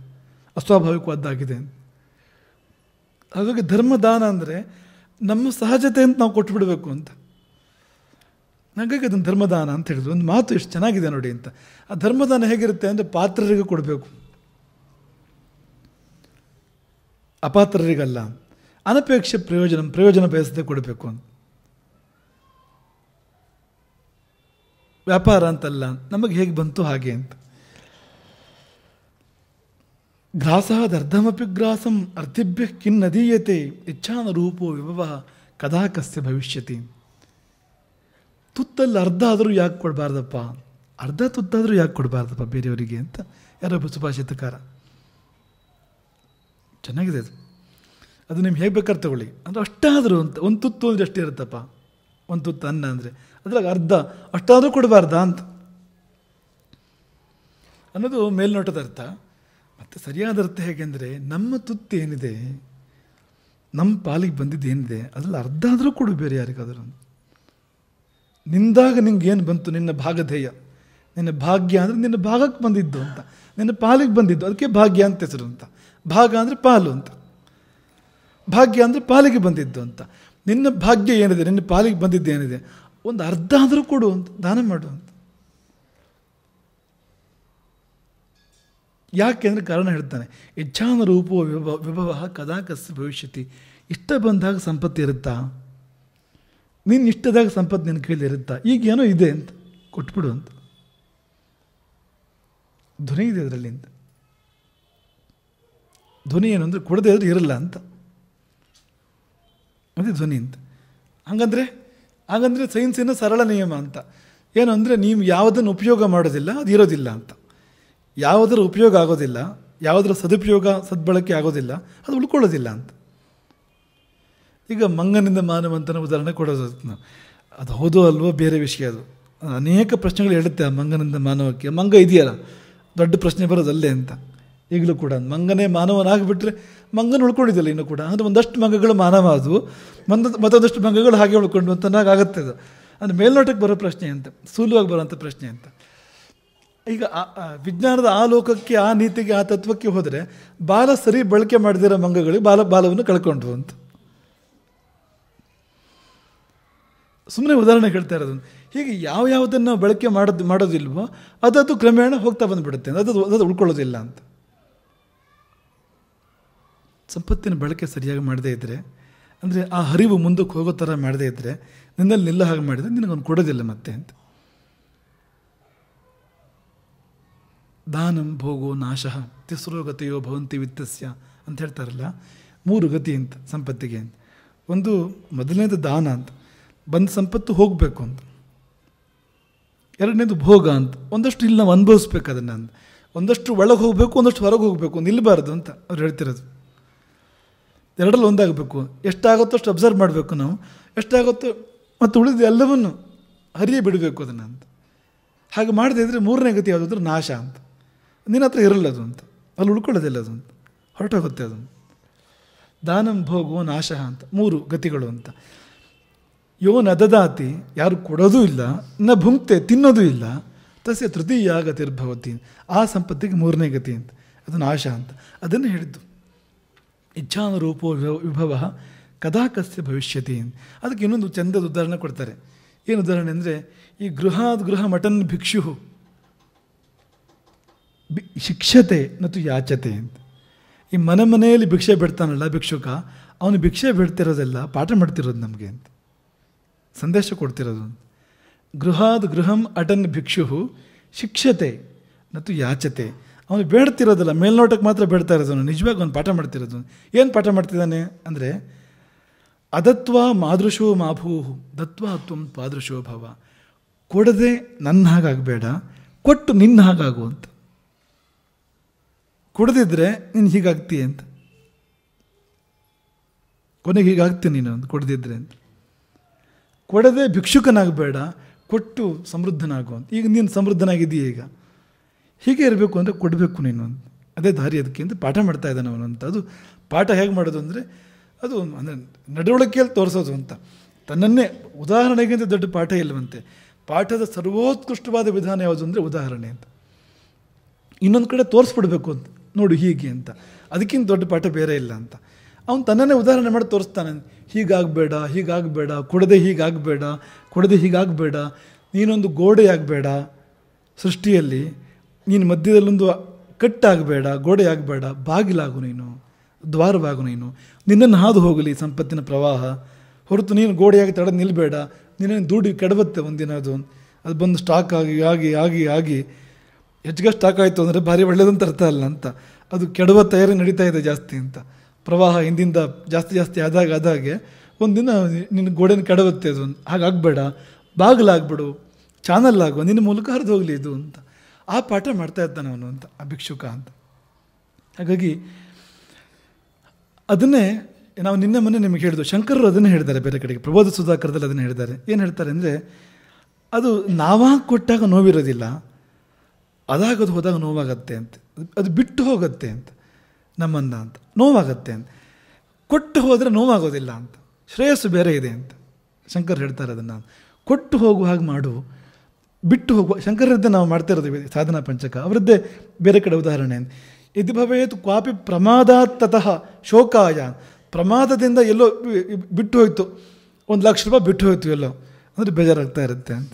ಅಸ್ವಾಭಾವಿಕವಾದ್ದಾಗಿದೆ ಅಂತ ಹಾಗಾಗಿ ಧರ್ಮದಾನ ಅಂದರೆ ನಮ್ಮ ಸಹಜತೆ ಅಂತ ನಾವು ಕೊಟ್ಟುಬಿಡಬೇಕು ಅಂತ ಹಾಗಾಗಿ ಅದನ್ನು ಧರ್ಮದಾನ ಅಂತ ಹೇಳಿದ್ರು ಒಂದು ಮಾತು ಎಷ್ಟು ಚೆನ್ನಾಗಿದೆ ನೋಡಿ ಅಂತ ಆ ಧರ್ಮದಾನ ಹೇಗಿರುತ್ತೆ ಅಂದರೆ ಪಾತ್ರರಿಗೆ ಕೊಡಬೇಕು ಅಪಾತ್ರರಿಗಲ್ಲ ಅನಪೇಕ್ಷ ಪ್ರಯೋಜನ ಪ್ರಯೋಜನ ಬಯಸದೆ ಕೊಡಬೇಕು ಅಂತ ವ್ಯಾಪಾರ ಅಂತಲ್ಲ ನಮಗೆ ಹೇಗೆ ಬಂತು ಹಾಗೆ ಅಂತ ಗ್ರಾಸ ದರ್ಧಮಪಿ ಗ್ರಾಸಂ ಅರ್ಥಿಭ್ಯ ಕಿನ್ನದೀಯತೆ ಇಚ್ಛಾನ ರೂಪೋ ವಿಭವ ಕದಾ ಕಸ್ಯ ಭವಿಷ್ಯತಿ ತುತ್ತಲ್ಲಿ ಅರ್ಧ ಆದರೂ ಯಾಕೆ ಕೊಡಬಾರ್ದಪ್ಪ ಅರ್ಧ ತುತ್ತಾದರೂ ಯಾಕೆ ಕೊಡಬಾರ್ದಪ್ಪ ಬೇರೆಯವರಿಗೆ ಅಂತ ಯಾರೊಬ್ಬ ಸುಭಾಷಿತಕಾರ ಚೆನ್ನಾಗಿದೆ ಅದು ಅದು ನಿಮ್ಗೆ ಹೇಗೆ ಬೇಕಾದ್ರೆ ತಗೊಳ್ಳಿ ಅಂದರೆ ಅಷ್ಟಾದರೂ ಅಂತ ಒಂದು ತುತ್ತು ಅಂದರೆ ಅಷ್ಟೇ ಇರುತ್ತಪ್ಪ ಒಂದು ತುತ್ತು ಅನ್ನ ಅಂದರೆ ಅದ್ರಾಗ ಅರ್ಧ ಅಷ್ಟಾದರೂ ಕೊಡಬಾರ್ದ ಅಂತ ಅನ್ನೋದು ಮೇಲ್ನೋಟದ ಅರ್ಥ ಮತ್ತು ಸರಿಯಾದ ಅರ್ಥ ಹೇಗೆಂದರೆ ನಮ್ಮ ತುತ್ತು ಏನಿದೆ ನಮ್ಮ ಪಾಲಿಗೆ ಬಂದಿದ್ದು ಏನಿದೆ ಅದ್ರಲ್ಲಿ ಅರ್ಧ ಆದರೂ ಕೊಡು ಬೇರೆ ಯಾರಿಗಾದರೂ ನಿಂದಾಗ ನಿಂಗೆ ಏನು ಬಂತು ನಿನ್ನ ಭಾಗಧೇಯ ನಿನ್ನ ಭಾಗ್ಯ ಅಂದರೆ ನಿನ್ನ ಭಾಗಕ್ಕೆ ಬಂದಿದ್ದು ಅಂತ ನಿನ್ನ ಪಾಲಿಗೆ ಬಂದಿದ್ದು ಅದಕ್ಕೆ ಭಾಗ್ಯ ಅಂತ ಹೆಸರು ಅಂತ ಭಾಗ ಅಂದರೆ ಪಾಲು ಅಂತ ಭಾಗ್ಯ ಅಂದರೆ ಪಾಲಿಗೆ ಬಂದಿದ್ದು ಅಂತ ನಿನ್ನ ಭಾಗ್ಯ ಏನಿದೆ ನಿನ್ನ ಪಾಲಿಗೆ ಬಂದಿದ್ದು ಏನಿದೆ ಒಂದು ಅರ್ಧ ಆದರೂ ಕೊಡು ಅಂತ ದಾನ ಮಾಡು ಅಂತ ಯಾಕೆ ಅಂದರೆ ಕಾರಣ ಹೇಳ್ತಾನೆ ಯಜ್ಞಾನ ರೂಪ ವಿಭವ ವಿಭವ ಕದಾ ಭವಿಷ್ಯತಿ ಇಷ್ಟ ಬಂದಾಗ ಸಂಪತ್ತು ಇರುತ್ತಾ ನಿನ್ನ ಇಷ್ಟದಾಗ ಸಂಪತ್ತು ನಿನ್ನ ಕೈಲಿ ಇರುತ್ತಾ ಈಗ ಏನೋ ಇದೆ ಅಂತ ಕೊಟ್ಬಿಡು ಅಂತ ಧ್ವನಿ ಇದೆ ಅದರಲ್ಲಿ ಅಂತ ಧ್ವನಿ ಏನು ಅಂದರೆ ಕೊಡದೇ ಇರಲ್ಲ ಅಂತ ಅದೇ ಧ್ವನಿ ಅಂತ ಹಾಗಂದ್ರೆ ಹಾಗಂದರೆ ಸೈನ್ಸಿನ ಸರಳ ನಿಯಮ ಅಂತ ಏನು ಅಂದರೆ ನೀವು ಯಾವುದನ್ನು ಉಪಯೋಗ ಮಾಡೋದಿಲ್ಲ ಅದು ಇರೋದಿಲ್ಲ ಅಂತ ಯಾವುದರ ಉಪಯೋಗ ಆಗೋದಿಲ್ಲ ಯಾವುದರ ಸದುಪಯೋಗ ಸದ್ಬಳಕೆ ಆಗೋದಿಲ್ಲ ಅದು ಉಳ್ಕೊಳ್ಳೋದಿಲ್ಲ ಅಂತ ಈಗ ಮಂಗನಿಂದ ಮಾನವಂತನ ಉದಾಹರಣೆ ಕೊಡೋದು ನಾವು ಅದು ಹೌದೋ ಅಲ್ವೋ ಬೇರೆ ವಿಷಯ ಅದು ಅನೇಕ ಪ್ರಶ್ನೆಗಳು ಹೇಳುತ್ತೆ ಆ ಮಂಗನಿಂದ ಮಾನವಕ್ಕೆ ಮಂಗ ಇದೆಯಲ್ಲ ದೊಡ್ಡ ಪ್ರಶ್ನೆ ಬರೋದಲ್ಲೇ ಅಂತ ಈಗಲೂ ಕೂಡ ಮಂಗನೇ ಮಾನವನಾಗಿಬಿಟ್ರೆ ಮಂಗನ ಉಳ್ಕೊಂಡಿದ್ದಿಲ್ಲ ಇನ್ನು ಕೂಡ ಅಂದರೆ ಒಂದಷ್ಟು ಮಂಗಗಳು ಮಾನವ ಅದು ಮಂದ ಮತ್ತೊಂದಷ್ಟು ಮಂಗಗಳು ಹಾಗೆ ಉಳ್ಕೊಂಡು ಅಂತ ಆಗುತ್ತೆ ಅದು ಅಂದರೆ ಮೇಲ್ನೋಟಕ್ಕೆ ಬರೋ ಪ್ರಶ್ನೆ ಅಂತ ಸುಲುವಾಗಿ ಬರೋಂಥ ಪ್ರಶ್ನೆ ಅಂತ ಈಗ ವಿಜ್ಞಾನದ ಆ ಲೋಕಕ್ಕೆ ಆ ನೀತಿಗೆ ಆ ತತ್ವಕ್ಕೆ ಹೋದರೆ ಬಾಲ ಸರಿ ಬಳಕೆ ಮಾಡದಿರೋ ಮಂಗಗಳಿಗೆ ಬಾಲ ಬಾಲವನ್ನು ಕಳ್ಕೊಂಡ್ರು ಅಂತ ಸುಮ್ಮನೆ ಉದಾಹರಣೆ ಹೇಳ್ತಾ ಇರೋದು ಹೀಗೆ ಯಾವ ಯಾವುದನ್ನು ಬಳಕೆ ಮಾಡೋದು ಮಾಡೋದಿಲ್ವೋ ಅದು ಕ್ರಮೇಣ ಹೋಗ್ತಾ ಬಂದುಬಿಡುತ್ತೆ ಅದು ಅದು ಉಳ್ಕೊಳ್ಳೋದಿಲ್ಲ ಅಂತ ಸಂಪತ್ತಿನ ಬಳಕೆ ಸರಿಯಾಗಿ ಮಾಡದೇ ಇದ್ದರೆ ಅಂದರೆ ಆ ಹರಿವು ಮುಂದಕ್ಕೆ ಹೋಗೋ ಥರ ಮಾಡದೇ ಇದ್ದರೆ ನಿನ್ನಲ್ಲಿ ನಿಲ್ಲ ಹಾಗೆ ಮಾಡಿದರೆ ನಿನಗೊಂದು ಕೊಡೋದಿಲ್ಲ ಮತ್ತೆ ಅಂತ ದಾನಂ ಭೋಗೋ ನಾಶಃ ತಿಸ್ರೋ ಗತಿಯೋ ಭವಂತಿ ವಿತ್ತಸ್ಯ ಅಂತ ಹೇಳ್ತಾರಲ್ಲ ಮೂರು ಗತಿ ಅಂತ ಸಂಪತ್ತಿಗೆ ಅಂತ ಒಂದು ಮೊದಲನೇದು ದಾನ ಅಂತ ಬಂದ ಸಂಪತ್ತು ಹೋಗಬೇಕು ಅಂತ ಎರಡನೇದು ಭೋಗ ಅಂತ ಒಂದಷ್ಟು ಇಲ್ಲಿ ನಾವು ಅನುಭವಿಸ್ಬೇಕು ಅದನ್ನು ಅಂತ ಒಂದಷ್ಟು ಒಳಗೆ ಹೋಗಬೇಕು ಒಂದಷ್ಟು ಹೊರಗೆ ಹೋಗಬೇಕು ನಿಲ್ಲಬಾರ್ದು ಅಂತ ಅವ್ರು ಹೇಳ್ತಿರೋದು ಎರಡರಲ್ಲಿ ಒಂದಾಗಬೇಕು ಎಷ್ಟಾಗುತ್ತೋ ಅಷ್ಟು ಅಬ್ಸರ್ವ್ ಮಾಡಬೇಕು ನಾವು ಎಷ್ಟಾಗುತ್ತೋ ಮತ್ತು ಉಳಿದ ಎಲ್ಲವನ್ನು ಹರಿಯೇ ಬಿಡಬೇಕು ಅದನ್ನು ಅಂತ ಹಾಗೆ ಮಾಡದೇ ಇದ್ದರೆ ಮೂರನೇ ಗತಿ ಯಾವುದಾದ್ರೂ ನಾಶ ಅಂತ ನಿನ್ನ ಹತ್ರ ಇರಲ್ಲ ಅದು ಅಂತ ಅಲ್ಲಿ ಉಳ್ಕೊಳ್ಳೋದಿಲ್ಲ ಅದು ಅಂತ ಹೊರಟೋಗುತ್ತೆ ಅದು ದಾನಂ ಭೋಗೋ ನಾಶ ಅಂತ ಮೂರು ಗತಿಗಳು ಅಂತ ಯೋ ನದದಾತಿ ಯಾರು ಕೊಡೋದೂ ಇಲ್ಲ ನ ಭುಂಕ್ತೆ ತಿನ್ನೋದೂ ಇಲ್ಲ ತಸ್ಯ ತೃತೀಯ ಗತಿರ್ಭವತಿ ಆ ಸಂಪತ್ತಿಗೆ ಮೂರನೇ ಗತಿ ಅಂತ ಅದು ನಾಶ ಅಂತ ಅದನ್ನು ಹೇಳಿದ್ದು ಇಚ್ಛಾನುರೂಪೋ ವಿಭವ ಕದಾ ಕಸ್ಯ ಭವಿಷ್ಯತಿ ಅದಕ್ಕೆ ಇನ್ನೊಂದು ಚಂದದ ಉದಾಹರಣೆ ಕೊಡ್ತಾರೆ ಏನು ಉದಾಹರಣೆ ಅಂದರೆ ಈ ಗೃಹಾದ್ ಗೃಹ ಮಟನ್ ಭಿಕ್ಷು ಬಿ ಶಿಕ್ಷತೆ ಮತ್ತು ಯಾಚತೆ ಅಂತ ಈ ಮನೆ ಮನೆಯಲ್ಲಿ ಭಿಕ್ಷೆ ಬಿಡ್ತಾನಲ್ಲ ಭಿಕ್ಷುಕ ಅವನು ಭಿಕ್ಷೆ ಬಿಡ್ತಿರೋದೆಲ್ಲ ಪಾಠ ಮಾಡ್ತಿರೋದು ನಮಗೆ ಅಂತ ಸಂದೇಶ ಕೊಡ್ತಿರೋದು ಗೃಹಾದ್ ಗೃಹಂ ಅಟನ್ ಭಿಕ್ಷು ಶಿಕ್ಷತೆ ಮತ್ತು ಯಾಚತೆ ಅವನು ಬೇಡ್ತಿರೋದಿಲ್ಲ ಮೇಲ್ನೋಟಕ್ಕೆ ಮಾತ್ರ ಬೇಡ್ತಾ ಇರೋದನ್ನು ನಿಜವಾಗಿ ಒಂದು ಪಾಠ ಮಾಡ್ತಿರೋದು ಏನು ಪಾಠ ಮಾಡ್ತಿದ್ದಾನೆ ಅಂದರೆ ಅದತ್ವ ಮಾದೃಶೋ ಮಾಭೂಹು ದತ್ವ ತ್ವಂ ಪಾದೃಶೋ ಕೊಡದೆ ನನ್ನ ಹಾಗಾಗಬೇಡ ಕೊಟ್ಟು ನಿನ್ನ ಹಾಗಾಗು ಅಂತ ಕೊಡದಿದ್ದರೆ ನೀನು ಹೀಗಾಗ್ತೀಯ ಅಂತ ಕೊನೆಗೆ ಹೀಗಾಗ್ತೀನಿ ನೀನು ಅಂತ ಕೊಡದಿದ್ರೆ ಅಂತ ಕೊಡದೆ ಭಿಕ್ಷುಕನಾಗಬೇಡ ಕೊಟ್ಟು ಸಮೃದ್ಧನಾಗು ಅಂತ ಈಗ ನೀನು ಸಮೃದ್ಧನಾಗಿದ್ದೀಯ ಈಗ ಹೀಗೆ ಇರಬೇಕು ಅಂದರೆ ಕೊಡಬೇಕು ನೀನು ಅದೇ ದಾರಿ ಅದಕ್ಕೆ ಅಂತ ಪಾಠ ಮಾಡ್ತಾ ಇದ್ದಾನೆ ಅವನು ಅಂತ ಅದು ಪಾಠ ಹೇಗೆ ಮಾಡೋದು ಅಂದರೆ ಅದು ಅಂದರೆ ನಡವಳಿಕೆಯಲ್ಲಿ ತೋರಿಸೋದು ಅಂತ ತನ್ನನ್ನೇ ಉದಾಹರಣೆಗಿಂತ ದೊಡ್ಡ ಪಾಠ ಇಲ್ಲವಂತೆ ಪಾಠದ ಸರ್ವೋತ್ಕೃಷ್ಟವಾದ ವಿಧಾನ ಯಾವುದು ಅಂದರೆ ಉದಾಹರಣೆ ಅಂತ ಇನ್ನೊಂದು ಕಡೆ ತೋರಿಸ್ಬಿಡ್ಬೇಕು ಅಂತ ನೋಡು ಹೀಗೆ ಅಂತ ಅದಕ್ಕಿಂತ ದೊಡ್ಡ ಪಾಠ ಬೇರೆ ಇಲ್ಲ ಅಂತ ಅವನು ತನ್ನನ್ನೇ ಉದಾಹರಣೆ ಮಾಡಿ ತೋರಿಸ್ತಾನೆ ಹೀಗಾಗಬೇಡ ಹೀಗಾಗಬೇಡ ಕೊಡದೆ ಹೀಗಾಗಬೇಡ ಕೊಡದೆ ಹೀಗಾಗಬೇಡ ನೀನೊಂದು ಗೋಡೆ ಆಗಬೇಡ ಸೃಷ್ಟಿಯಲ್ಲಿ ನೀನು ಮಧ್ಯದಲ್ಲೊಂದು ಕಟ್ಟಾಗಬೇಡ ಗೋಡೆ ಆಗಬೇಡ ಬಾಗಿಲಾಗು ನೀನು ದ್ವಾರವಾಗು ನೀನು ನಿನ್ನನ್ನು ಹಾದು ಹೋಗಲಿ ಸಂಪತ್ತಿನ ಪ್ರವಾಹ ಹೊರತು ನೀನು ಗೋಡೆಯಾಗಿ ತಡ ನಿಲ್ಲಬೇಡ ನಿನ್ನ ದುಡಿ ಕೆಡವತ್ತೆ ಒಂದಿನ ಅದು ಅದು ಬಂದು ಸ್ಟಾಕ್ ಆಗಿ ಆಗಿ ಆಗಿ ಆಗಿ ಹೆಚ್ಚಿಗೆ ಸ್ಟಾಕ್ ಆಯಿತು ಅಂದರೆ ಭಾರಿ ಒಳ್ಳೆಯದಂತ ಅರ್ಥ ಅಲ್ಲ ಅಂತ ಅದು ಕೆಡವ ತಯಾರಿ ನಡೀತಾ ಇದೆ ಜಾಸ್ತಿ ಅಂತ ಪ್ರವಾಹ ಹಿಂದಿಂದ ಜಾಸ್ತಿ ಜಾಸ್ತಿ ಆದಾಗ ಆದಾಗೆ ಒಂದಿನ ನಿನ್ನ ಗೋಡೆನ ಕೆಡವತ್ತೆ ಅದು ಹಾಗಾಗಬೇಡ ಬಾಗಿಲಾಗ್ಬಿಡು ಚಾನಲ್ ಆಗುವ ನಿನ್ನ ಮೂಲಕ ಹರಿದು ಹೋಗಲಿ ಇದು ಅಂತ ಆ ಪಾಠ ಮಾಡ್ತಾ ಇದ್ದಾನೆ ಅವನು ಅಂತ ಆ ಭಿಕ್ಷುಕ ಅಂತ ಹಾಗಾಗಿ ಅದನ್ನೇ ನಾವು ನಿನ್ನೆ ಮೊನ್ನೆ ನಿಮಗೆ ಹೇಳಿದ್ವು ಶಂಕರರು ಅದನ್ನೇ ಹೇಳಿದ್ದಾರೆ ಬೇರೆ ಕಡೆಗೆ ಪ್ರಬೋಧ ಸುಧಾಕರದಲ್ಲಿ ಅದನ್ನು ಹೇಳಿದ್ದಾರೆ ಏನು ಹೇಳ್ತಾರೆ ಅಂದರೆ ಅದು ನಾವಾಗ ಕೊಟ್ಟಾಗ ನೋವಿರೋದಿಲ್ಲ ಅದಾಗದು ಹೋದಾಗ ನೋವಾಗತ್ತೆ ಅಂತ ಅದು ಬಿಟ್ಟು ಹೋಗುತ್ತೆ ಅಂತ ನಮ್ಮನ್ನ ಅಂತ ನೋವಾಗತ್ತೆ ಅಂತ ಕೊಟ್ಟು ಹೋದರೆ ನೋವಾಗೋದಿಲ್ಲ ಅಂತ ಶ್ರೇಯಸ್ಸು ಬೇರೆ ಇದೆ ಅಂತ ಶಂಕರ್ ಹೇಳ್ತಾರೆ ಅದನ್ನು ಕೊಟ್ಟು ಹೋಗುವ ಹಾಗೆ ಮಾಡು ಬಿಟ್ಟು ಹೋಗುವ ಶಂಕರರದ್ದೇ ನಾವು ಮಾಡ್ತಾ ಸಾಧನಾ ಪಂಚಕ ಅವರದ್ದೇ ಬೇರೆ ಕಡೆ ಉದಾಹರಣೆ ಇದು ಭವೇತ್ ಕ್ವಾಪಿ ಪ್ರಮಾದಾತ್ತತಃ ಶೋಕಾಯ ಪ್ರಮಾದದಿಂದ ಎಲ್ಲೋ ಬಿಟ್ಟು ಹೋಯಿತು ಒಂದು ಲಕ್ಷ ರೂಪಾಯಿ ಬಿಟ್ಟು ಹೋಯಿತು ಎಲ್ಲೋ ಅಂದರೆ ಬೇಜಾರಾಗ್ತಾ ಇರುತ್ತೆ ಅಂತ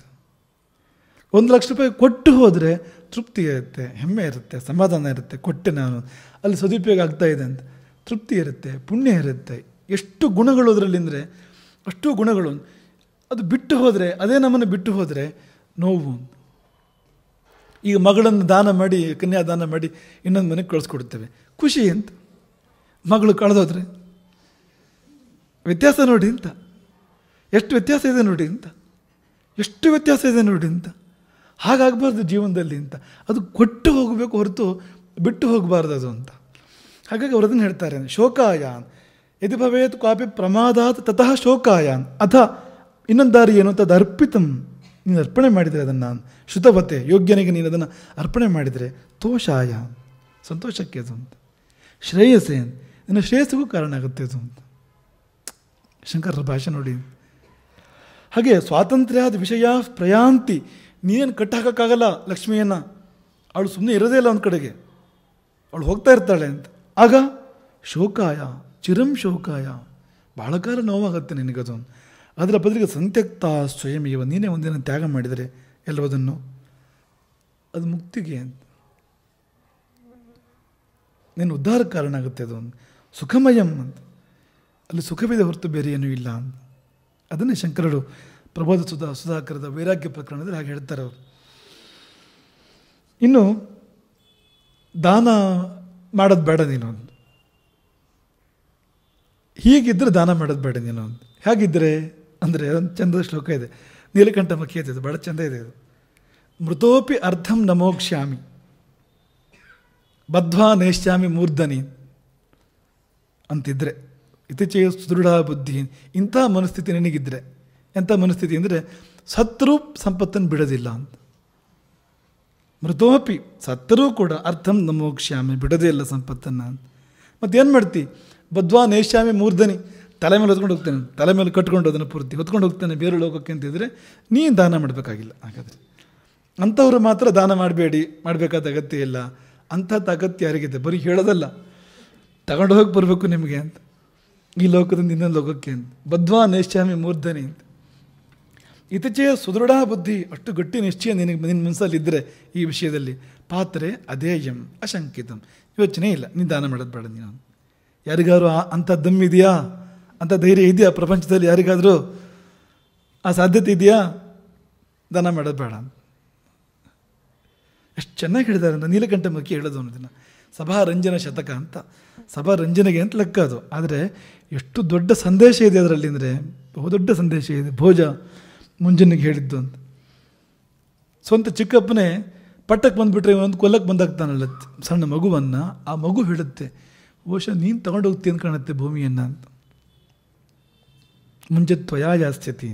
ಒಂದು ಲಕ್ಷ ರೂಪಾಯಿ ಕೊಟ್ಟು ಹೋದರೆ ತೃಪ್ತಿ ಇರುತ್ತೆ ಹೆಮ್ಮೆ ಇರುತ್ತೆ ಸಮಾಧಾನ ಇರುತ್ತೆ ಕೊಟ್ಟೆ ನಾನು ಅಲ್ಲಿ ಸದುಪಯೋಗ ಆಗ್ತಾ ಇದೆ ಅಂತ ತೃಪ್ತಿ ಇರುತ್ತೆ ಪುಣ್ಯ ಇರುತ್ತೆ ಎಷ್ಟು ಗುಣಗಳು ಅದರಲ್ಲಿ ಅಂದರೆ ಅಷ್ಟು ಗುಣಗಳು ಅದು ಬಿಟ್ಟು ಹೋದರೆ ಅದೇ ನಮ್ಮನ್ನು ಬಿಟ್ಟು ಹೋದರೆ ನೋವು ಈಗ ಮಗಳನ್ನು ದಾನ ಮಾಡಿ ಕನ್ಯಾ ದಾನ ಮಾಡಿ ಇನ್ನೊಂದು ಮನೆಗೆ ಕಳಿಸ್ಕೊಡ್ತೇವೆ ಖುಷಿ ಅಂತ ಮಗಳು ಕಳೆದೋದ್ರೆ ವ್ಯತ್ಯಾಸ ನೋಡಿ ಅಂತ ಎಷ್ಟು ವ್ಯತ್ಯಾಸ ಇದೆ ನೋಡಿ ಅಂತ ಎಷ್ಟು ವ್ಯತ್ಯಾಸ ಇದೆ ನೋಡಿ ಅಂತ ಹಾಗಾಗಬಾರ್ದು ಜೀವನದಲ್ಲಿ ಅಂತ ಅದು ಕೊಟ್ಟು ಹೋಗಬೇಕು ಹೊರತು ಬಿಟ್ಟು ಹೋಗಬಾರ್ದು ಅದು ಅಂತ ಹಾಗಾಗಿ ಅವ್ರು ಹೇಳ್ತಾರೆ ಶೋಕಾಯಾನ್ ಯದಿ ಭವೇತ್ ಕಾಪಿ ಪ್ರಮಾದಾತ್ ತತಃ ಶೋಕಾಯಾನ್ ಅಥ ಇನ್ನೊಂದು ದಾರಿ ಏನು ಅರ್ಪಿತಂ ನೀನು ಅರ್ಪಣೆ ಮಾಡಿದರೆ ಅದನ್ನು ಶುತಭತೆ ಯೋಗ್ಯನಿಗೆ ನೀನು ಅದನ್ನು ಅರ್ಪಣೆ ಮಾಡಿದರೆ ತೋಷಾಯ ಸಂತೋಷಕ್ಕೆ ಅದು ಅಂತ ಶ್ರೇಯಸ್ಸೇ ನಿನ್ನ ಶ್ರೇಯಸ್ಸಿಗೂ ಕಾರಣ ಆಗುತ್ತೆ ಅದು ಅಂತ ಶಂಕರರ ಭಾಷೆ ನೋಡಿ ಹಾಗೆ ಸ್ವಾತಂತ್ರ್ಯದ ವಿಷಯ ಪ್ರಯಾಂತಿ ನೀನೇನು ಕಟ್ಟಾಕೋಕ್ಕಾಗಲ್ಲ ಲಕ್ಷ್ಮಿಯನ್ನು ಅವಳು ಸುಮ್ಮನೆ ಇರೋದೇ ಇಲ್ಲ ಒಂದು ಕಡೆಗೆ ಅವಳು ಹೋಗ್ತಾ ಇರ್ತಾಳೆ ಅಂತ ಆಗ ಶೋಕಾಯ ಚಿರಂ ಶೋಕಾಯ ಬಹಳ ಕಾಲ ನೋವಾಗುತ್ತೆ ನಿನಗದು ಅದರ ಬದಲಿಗೆ ಸಂತ್ಯಕ್ತ ಸ್ವಯಂ ಇವ ನೀನೇ ಒಂದಿನ ತ್ಯಾಗ ಮಾಡಿದರೆ ಎಲ್ಲವದನ್ನು ಅದು ಮುಕ್ತಿಗೆ ಅಂತ ನೀನು ಉದ್ಧಾರ ಕಾರಣ ಆಗುತ್ತೆ ಅದು ಸುಖಮಯಂ ಅಂತ ಅಲ್ಲಿ ಸುಖವಿದೆ ಹೊರತು ಬೇರೆ ಏನೂ ಇಲ್ಲ ಅಂತ ಅದನ್ನೇ ಶಂಕರರು ಪ್ರಬೋಧ ಸುಧಾ ಸುಧಾಕರದ ವೈರಾಗ್ಯ ಪ್ರಕರಣದಲ್ಲಿ ಹಾಗೆ ಹೇಳ್ತಾರೆ ಅವರು ಇನ್ನು ದಾನ ಮಾಡೋದು ಬೇಡ ನೀನು ಅಂತ ಹೀಗಿದ್ದರೆ ದಾನ ಮಾಡೋದು ಬೇಡ ನೀನು ಅಂತ ಹೇಗಿದ್ದರೆ ಅಂದರೆ ಒಂದು ಚಂದದ ಶ್ಲೋಕ ಇದೆ ನೀಲಕಂಠ ಮುಖಿ ಇದೆ ಬಹಳ ಚಂದ ಇದೆ ಇದು ಮೃತೋಪಿ ಅರ್ಧಂ ನಮೋಕ್ಷ್ಯಾಮಿ ಬದ್ವಾ ನೇಷ್ಯಾಮಿ ಮೂರ್ಧನಿ ಅಂತಿದ್ರೆ ಇತ್ತೀಚೆಗೆ ಸುದೃಢ ಬುದ್ಧಿ ಇಂಥ ಮನಸ್ಥಿತಿ ನಿನಗಿದ್ರೆ ಎಂಥ ಮನಸ್ಥಿತಿ ಅಂದರೆ ಸತ್ರು ಸಂಪತ್ತನ್ನು ಬಿಡೋದಿಲ್ಲ ಅಂತ ಮೃತೋಪಿ ಸತ್ತರೂ ಕೂಡ ಅರ್ಥಂ ನಮೋಕ್ಷ್ಯಾಮಿ ಬಿಡದೇ ಇಲ್ಲ ಸಂಪತ್ತನ್ನು ಅಂತ ಮತ್ತೇನು ಮಾಡ್ತಿ ಬದ್ವಾ ನೇಷ್ಯಾಮಿ ಮೂರ್ಧನಿ ತಲೆ ಮೇಲೆ ಹೊತ್ಕೊಂಡು ಹೋಗ್ತೇನೆ ತಲೆ ಮೇಲೆ ಕಟ್ಕೊಂಡು ಅದನ್ನು ಪೂರ್ತಿ ಹೊತ್ಕೊಂಡು ಹೋಗ್ತೇನೆ ಬೇರೆ ಲೋಕಕ್ಕೆ ಅಂತಿದ್ರೆ ನೀನು ದಾನ ಮಾಡಬೇಕಾಗಿಲ್ಲ ಹಾಗಾದರೆ ಅಂಥವ್ರು ಮಾತ್ರ ದಾನ ಮಾಡಬೇಡಿ ಮಾಡಬೇಕಾದ ಅಗತ್ಯ ಇಲ್ಲ ಅಂಥದ್ದು ಅಗತ್ಯ ಯಾರಿಗಿದೆ ಬರೀ ಹೇಳೋದಲ್ಲ ತಗೊಂಡು ಹೋಗಿ ಬರಬೇಕು ನಿಮಗೆ ಅಂತ ಈ ಲೋಕದಿಂದ ಇನ್ನೊಂದು ಲೋಕಕ್ಕೆ ಅಂತ ಬದ್ವಾ ನೈಶ್ಚಾಮಿ ಮೂರ್ಧನಿ ಅಂತ ಇತ್ತೀಚೆಯ ಸುದೃಢ ಬುದ್ಧಿ ಅಷ್ಟು ಗಟ್ಟಿ ನಿಶ್ಚಯ ನಿನಗೆ ನಿನ್ನ ಮನಸ್ಸಲ್ಲಿ ಇದ್ದರೆ ಈ ವಿಷಯದಲ್ಲಿ ಪಾತ್ರೆ ಅಧೇಯಂ ಅಶಂಕಿತಂ ಯೋಚನೆ ಇಲ್ಲ ನೀನು ದಾನ ಮಾಡೋದು ಬೇಡ ನೀನು ಯಾರಿಗಾರು ಅಂಥ ದಮ್ಮಿದೆಯಾ ಅಂತ ಧೈರ್ಯ ಇದೆಯಾ ಪ್ರಪಂಚದಲ್ಲಿ ಯಾರಿಗಾದರೂ ಆ ಸಾಧ್ಯತೆ ಇದೆಯಾ ದನ ಮಾಡೋದು ಬೇಡ ಎಷ್ಟು ಚೆನ್ನಾಗಿ ಹೇಳಿದ್ದಾರೆ ಅಂತ ನೀಲಕಂಠಮುಖಿ ಹೇಳೋದು ಒಂದು ದಿನ ಸಭಾ ರಂಜನ ಶತಕ ಅಂತ ಸಭಾ ರಂಜನೆಗೆ ಅಂತ ಲೆಕ್ಕ ಅದು ಆದರೆ ಎಷ್ಟು ದೊಡ್ಡ ಸಂದೇಶ ಇದೆ ಅದರಲ್ಲಿ ಅಂದರೆ ಬಹುದೊಡ್ಡ ಸಂದೇಶ ಇದೆ ಭೋಜ ಮುಂಜಾನೆಗೆ ಹೇಳಿದ್ದು ಅಂತ ಸ್ವಂತ ಚಿಕ್ಕಪ್ಪನೇ ಪಟ್ಟಕ್ಕೆ ಬಂದುಬಿಟ್ರೆ ಒಂದು ಕೊಲ್ಲಕ್ಕೆ ಬಂದಾಗ್ತಾನಲ್ಲ ಸಣ್ಣ ಮಗುವನ್ನು ಆ ಮಗು ಹೇಳುತ್ತೆ ಬಹುಶಃ ನೀನು ತಗೊಂಡೋಗ್ತಿ ಅಂತ ಕಾಣುತ್ತೆ ಭೂಮಿಯನ್ನು ಅಂತ ಮುಂಜೆ ತ್ವಯಾ ಜಾಸ್ತಿ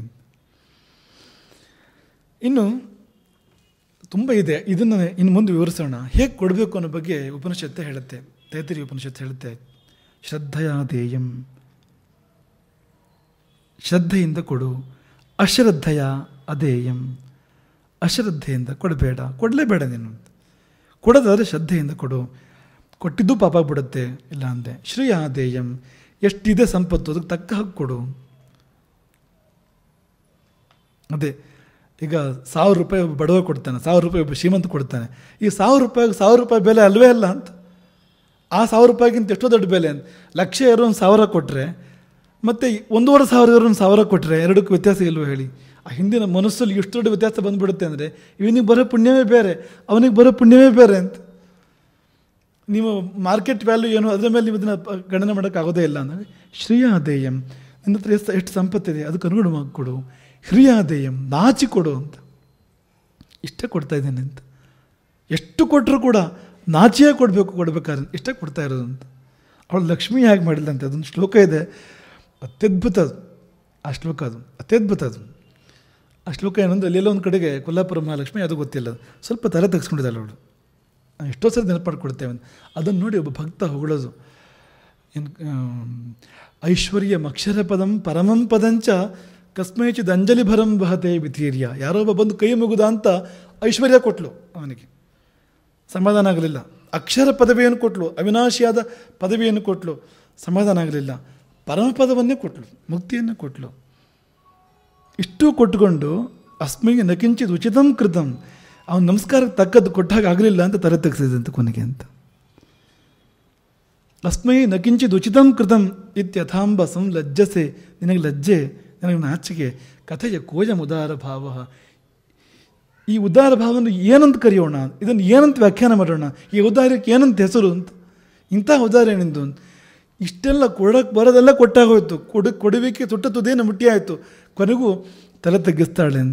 ಇನ್ನು ತುಂಬ ಇದೆ ಇದನ್ನು ಇನ್ನು ಮುಂದೆ ವಿವರಿಸೋಣ ಹೇಗೆ ಕೊಡಬೇಕು ಅನ್ನೋ ಬಗ್ಗೆ ಉಪನಿಷತ್ತು ಹೇಳುತ್ತೆ ತೈತರಿ ಉಪನಿಷತ್ತು ಹೇಳುತ್ತೆ ಶ್ರದ್ಧೆಯ ದೇಯಂ ಶ್ರದ್ಧೆಯಿಂದ ಕೊಡು ಅಶ್ರದ್ಧೆಯ ಅದೇಯಂ ಅಶ್ರದ್ಧೆಯಿಂದ ಕೊಡಬೇಡ ಕೊಡಲೇಬೇಡ ನೀನು ಕೊಡೋದಾದರೆ ಶ್ರದ್ಧೆಯಿಂದ ಕೊಡು ಕೊಟ್ಟಿದ್ದು ಪಾಪ ಬಿಡುತ್ತೆ ಇಲ್ಲ ಅಂದೆ ಶ್ರೀಯ ದೇಯಂ ಎಷ್ಟಿದೆ ಸಂಪತ್ತು ಅದಕ್ಕೆ ತಕ್ಕ ಹಾಕಿ ಕೊಡು ಅದೇ ಈಗ ಸಾವಿರ ರೂಪಾಯಿ ಒಬ್ಬ ಬಡವ ಕೊಡ್ತಾನೆ ಸಾವಿರ ರೂಪಾಯಿ ಒಬ್ಬ ಶ್ರೀಮಂತ ಕೊಡ್ತಾನೆ ಈ ಸಾವಿರ ರೂಪಾಯಿಗೆ ಸಾವಿರ ರೂಪಾಯಿ ಬೆಲೆ ಅಲ್ವೇ ಅಲ್ಲ ಅಂತ ಆ ಸಾವಿರ ರೂಪಾಯಿಗಿಂತ ಎಷ್ಟೋ ದೊಡ್ಡ ಬೆಲೆ ಅಂತ ಲಕ್ಷ ಇರೋನು ಸಾವಿರ ಕೊಟ್ಟರೆ ಮತ್ತು ಒಂದೂವರೆ ಸಾವಿರ ಒಂದು ಸಾವಿರ ಕೊಟ್ಟರೆ ಎರಡಕ್ಕೂ ವ್ಯತ್ಯಾಸ ಇಲ್ವೋ ಹೇಳಿ ಆ ಹಿಂದಿನ ಮನಸ್ಸಲ್ಲಿ ಎಷ್ಟು ದೊಡ್ಡ ವ್ಯತ್ಯಾಸ ಬಂದುಬಿಡುತ್ತೆ ಅಂದರೆ ಇವನಿಗೆ ಬರೋ ಪುಣ್ಯವೇ ಬೇರೆ ಅವನಿಗೆ ಬರೋ ಪುಣ್ಯವೇ ಬೇರೆ ಅಂತ ನೀವು ಮಾರ್ಕೆಟ್ ವ್ಯಾಲ್ಯೂ ಏನು ಅದರ ಮೇಲೆ ನೀವು ಇದನ್ನು ಗಣನೆ ಮಾಡೋಕ್ಕಾಗೋದೇ ಇಲ್ಲ ಅಂದರೆ ಶ್ರೇಯ ಎಂ ನಿನ್ನ ಹತ್ರ ಎಷ್ಟು ಎಷ್ಟು ಸಂಪತ್ತಿದೆ ಅದಕ್ಕೆ ಅನುಗುಣವಾಗಿ ಕೊಡು ನಾಚಿ ನಾಚಿಕೊಡು ಅಂತ ಇಷ್ಟೇ ಕೊಡ್ತಾ ಇದ್ದೇನೆ ಅಂತ ಎಷ್ಟು ಕೊಟ್ಟರೂ ಕೂಡ ನಾಚಿಯೇ ಕೊಡಬೇಕು ಕೊಡಬೇಕಾದ್ರೆ ಇಷ್ಟೇ ಕೊಡ್ತಾ ಇರೋದು ಅಂತ ಅವಳು ಲಕ್ಷ್ಮಿ ಹೇಗೆ ಮಾಡಿಲ್ಲಂತೆ ಅದೊಂದು ಶ್ಲೋಕ ಇದೆ ಅತ್ಯದ್ಭುತ ಅದು ಆ ಶ್ಲೋಕ ಅದು ಅತ್ಯದ್ಭುತ ಅದು ಆ ಶ್ಲೋಕ ಏನಂದ್ರೆ ಅಲ್ಲೆಲ್ಲೋ ಒಂದು ಕಡೆಗೆ ಕೊಲ್ಲಾಪುರ ಮಹಾಲಕ್ಷ್ಮಿ ಅದು ಗೊತ್ತಿಲ್ಲ ಸ್ವಲ್ಪ ತಲೆ ತೆಗೆಸ್ಕೊಂಡಿದ್ದಾಳೆ ಅವಳು ಎಷ್ಟೋ ಸರಿ ನೆನಪಾಡ್ಕೊಡ್ತೇವೆ ಕೊಡ್ತೇವೆ ಅದನ್ನು ನೋಡಿ ಒಬ್ಬ ಭಕ್ತ ಹೊಗಳೋದು ಏನು ಐಶ್ವರ್ಯ ಅಕ್ಷರ ಪದಂ ಪರಮಂ ಪದಂಚ ಕಸ್ಮೈಚಿದ್ ಭರಂ ಬಹತೆ ವಿಧೀರ್ಯ ಯಾರೋ ಒಬ್ಬ ಬಂದು ಕೈ ಮುಗುದ ಅಂತ ಐಶ್ವರ್ಯ ಕೊಟ್ಲು ಅವನಿಗೆ ಸಮಾಧಾನ ಆಗಲಿಲ್ಲ ಅಕ್ಷರ ಪದವಿಯನ್ನು ಕೊಟ್ಲು ಅವಿನಾಶಿಯಾದ ಪದವಿಯನ್ನು ಕೊಟ್ಲು ಸಮಾಧಾನ ಆಗಲಿಲ್ಲ ಪರಮಪದವನ್ನೇ ಕೊಟ್ಲು ಮುಕ್ತಿಯನ್ನು ಕೊಟ್ಲು ಇಷ್ಟು ಕೊಟ್ಟುಕೊಂಡು ಅಸ್ಮಿಗೆ ನಕಿಂಚಿತ್ ಉಚಿತಂ ಕೃತಂ ಅವನು ನಮಸ್ಕಾರಕ್ಕೆ ತಕ್ಕದ್ದು ಕೊಟ್ಟಾಗ ಆಗಲಿಲ್ಲ ಅಂತ ತಲೆ ತೆಗೆಸಿದಂತೆ ಕೊನೆಗೆ ಅಂತ ಅಸ್ಮೈ ನಕಿಂಚಿದ ಉಚಿತಂ ಕೃತಂ ಇತ್ಯಥಾಂಬ ಲಜ್ಜಸೆ ನಿನಗೆ ಲಜ್ಜೆ ನನಗೆ ನಾಚಿಕೆ ಕಥೆಯ ಕೋಜ ಉದಾರ ಭಾವ ಈ ಉದಾರ ಭಾವವನ್ನು ಏನಂತ ಕರೆಯೋಣ ಇದನ್ನು ಏನಂತ ವ್ಯಾಖ್ಯಾನ ಮಾಡೋಣ ಈ ಉದಾರಕ್ಕೆ ಏನಂತ ಹೆಸರು ಅಂತ ಇಂಥ ಉದಾರ ಏನಿಂದು ಅಂತ ಇಷ್ಟೆಲ್ಲ ಕೊಡೋಕ್ಕೆ ಬರೋದೆಲ್ಲ ಕೊಟ್ಟಾಗೋಯ್ತು ಕೊಡಕ್ಕೆ ಕೊಡುವಿಕೆ ತುಟ್ಟ ಮುಟ್ಟಿ ಆಯಿತು ಕೊನೆಗೂ ತಲೆ ತಗ್ಗಿಸ್ತಾಳೆ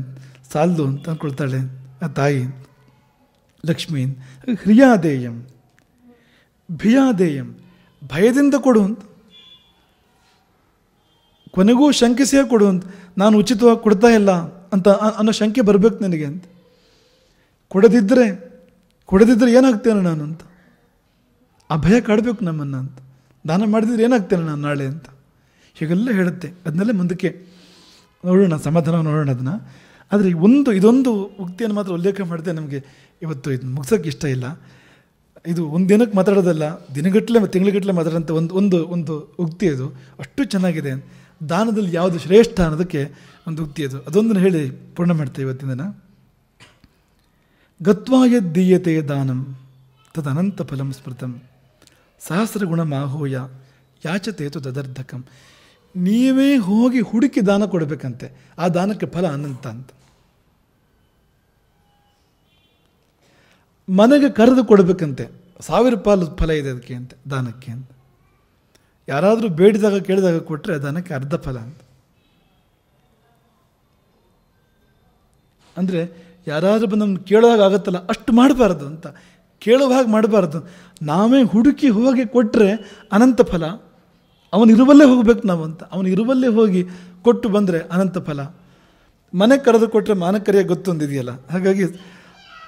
ಸಾಲದು ಅಂತ ಅಂದ್ಕೊಳ್ತಾಳೆ ಆ ತಾಯಿ ಲಕ್ಷ್ಮೀನ್ ಹ್ರಿಯಾದೇಯಂ ಭಿಯಾದೇಯಂ ಭಯದಿಂದ ಕೊಡು ಅಂತ ಕೊನೆಗೂ ಶಂಕಿಸೇ ಕೊಡು ಅಂತ ನಾನು ಉಚಿತವಾಗಿ ಕೊಡ್ತಾ ಇಲ್ಲ ಅಂತ ಅನ್ನೋ ಶಂಕೆ ಬರಬೇಕು ನನಗೆ ಅಂತ ಕೊಡದಿದ್ದರೆ ಕೊಡದಿದ್ದರೆ ಏನಾಗ್ತೇನೆ ನಾನು ಅಂತ ಅಭಯ ಕಾಡಬೇಕು ನಮ್ಮನ್ನು ಅಂತ ದಾನ ಮಾಡಿದರೆ ಏನಾಗ್ತೇನೆ ನಾನು ನಾಳೆ ಅಂತ ಹೀಗೆಲ್ಲ ಹೇಳುತ್ತೆ ಅದನ್ನೆಲ್ಲ ಮುಂದಕ್ಕೆ ನೋಡೋಣ ಸಮಾಧಾನ ನೋಡೋಣ ಅದನ್ನು ಆದರೆ ಒಂದು ಇದೊಂದು ಉಕ್ತಿಯನ್ನು ಮಾತ್ರ ಉಲ್ಲೇಖ ಮಾಡಿದೆ ನಮಗೆ ಇವತ್ತು ಇದು ಮುಗಿಸೋಕ್ಕೆ ಇಷ್ಟ ಇಲ್ಲ ಇದು ಒಂದು ದಿನಕ್ಕೆ ಮಾತಾಡೋದಲ್ಲ ದಿನಗಟ್ಟಲೆ ತಿಂಗಳಗಟ್ಟಲೆ ಮಾತಾಡೋಂಥ ಒಂದು ಒಂದು ಒಂದು ಉಕ್ತಿ ಅದು ಅಷ್ಟು ಚೆನ್ನಾಗಿದೆ ದಾನದಲ್ಲಿ ಯಾವುದು ಶ್ರೇಷ್ಠ ಅನ್ನೋದಕ್ಕೆ ಒಂದು ಉಕ್ತಿ ಅದು ಅದೊಂದನ್ನು ಹೇಳಿ ಪೂರ್ಣ ಮಾಡ್ತೇವೆ ಇವತ್ತಿನ ದಿನ ಗತ್ವಾಯ ದೀಯತೆ ದಾನಂ ತದನಂತ ಫಲಂ ಸ್ಮೃತಂ ಸಹಸ್ರಗುಣ ಮಾಹೋಯ ಯಾಚತೆ ತದರ್ಧಕಂ ನೀವೇ ಹೋಗಿ ಹುಡುಕಿ ದಾನ ಕೊಡಬೇಕಂತೆ ಆ ದಾನಕ್ಕೆ ಫಲ ಅನಂತ ಅಂತ ಮನೆಗೆ ಕರೆದು ಕೊಡಬೇಕಂತೆ ಸಾವಿರ ಪಾಲು ಫಲ ಇದೆ ಅದಕ್ಕೆ ಅಂತೆ ದಾನಕ್ಕೆ ಅಂತ ಯಾರಾದರೂ ಬೇಡಿದಾಗ ಕೇಳಿದಾಗ ಕೊಟ್ಟರೆ ದಾನಕ್ಕೆ ಅರ್ಧ ಫಲ ಅಂತ ಅಂದರೆ ಯಾರಾದರೂ ಬಂದು ನಮ್ಗೆ ಕೇಳೋವಾಗ ಆಗುತ್ತಲ್ಲ ಅಷ್ಟು ಮಾಡಬಾರ್ದು ಅಂತ ಹಾಗೆ ಮಾಡಬಾರ್ದು ನಾವೇ ಹುಡುಕಿ ಹೋಗಿ ಕೊಟ್ಟರೆ ಅನಂತ ಫಲ ಅವನಿರುವಲ್ಲೇ ಹೋಗಬೇಕು ನಾವು ಅಂತ ಅವನಿರುವಲ್ಲೇ ಹೋಗಿ ಕೊಟ್ಟು ಬಂದರೆ ಅನಂತ ಫಲ ಮನೆ ಕರೆದು ಕೊಟ್ಟರೆ ಮಾನಕರಿಯ ಗೊತ್ತೊಂದಿದೆಯಲ್ಲ ಹಾಗಾಗಿ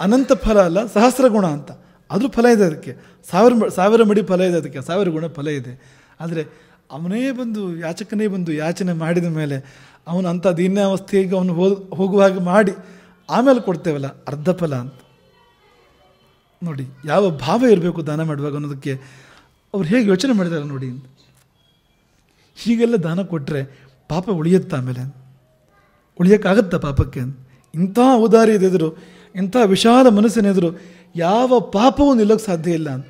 ಅನಂತ ಫಲ ಅಲ್ಲ ಸಹಸ್ರ ಗುಣ ಅಂತ ಅದು ಫಲ ಇದೆ ಅದಕ್ಕೆ ಸಾವಿರ ಸಾವಿರ ಮಡಿ ಫಲ ಇದೆ ಅದಕ್ಕೆ ಸಾವಿರ ಗುಣ ಫಲ ಇದೆ ಆದರೆ ಅವನೇ ಬಂದು ಯಾಚಕನೇ ಬಂದು ಯಾಚನೆ ಮಾಡಿದ ಮೇಲೆ ಅವನು ಅಂಥ ದೀನ್ಯಾವಸ್ಥೆಗೆ ಅವನು ಹೋಗುವಾಗ ಮಾಡಿ ಆಮೇಲೆ ಕೊಡ್ತೇವಲ್ಲ ಅರ್ಧ ಫಲ ಅಂತ ನೋಡಿ ಯಾವ ಭಾವ ಇರಬೇಕು ದಾನ ಮಾಡುವಾಗ ಅನ್ನೋದಕ್ಕೆ ಅವ್ರು ಹೇಗೆ ಯೋಚನೆ ಮಾಡಿದಾರೆ ನೋಡಿ ಹೀಗೆಲ್ಲ ದಾನ ಕೊಟ್ಟರೆ ಪಾಪ ಉಳಿಯುತ್ತ ಆಮೇಲೆ ಉಳಿಯೋಕ್ಕಾಗತ್ತಾ ಪಾಪಕ್ಕೆ ಅಂತ ಇಂಥ ಉದಾರಿ ಇಂಥ ವಿಶಾಲ ಮನಸ್ಸಿನ ಎದುರು ಯಾವ ಪಾಪವೂ ನಿಲ್ಲೋಕ್ಕೆ ಸಾಧ್ಯ ಇಲ್ಲ ಅಂತ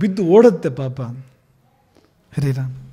ಬಿದ್ದು ಓಡುತ್ತೆ ಪಾಪ Rita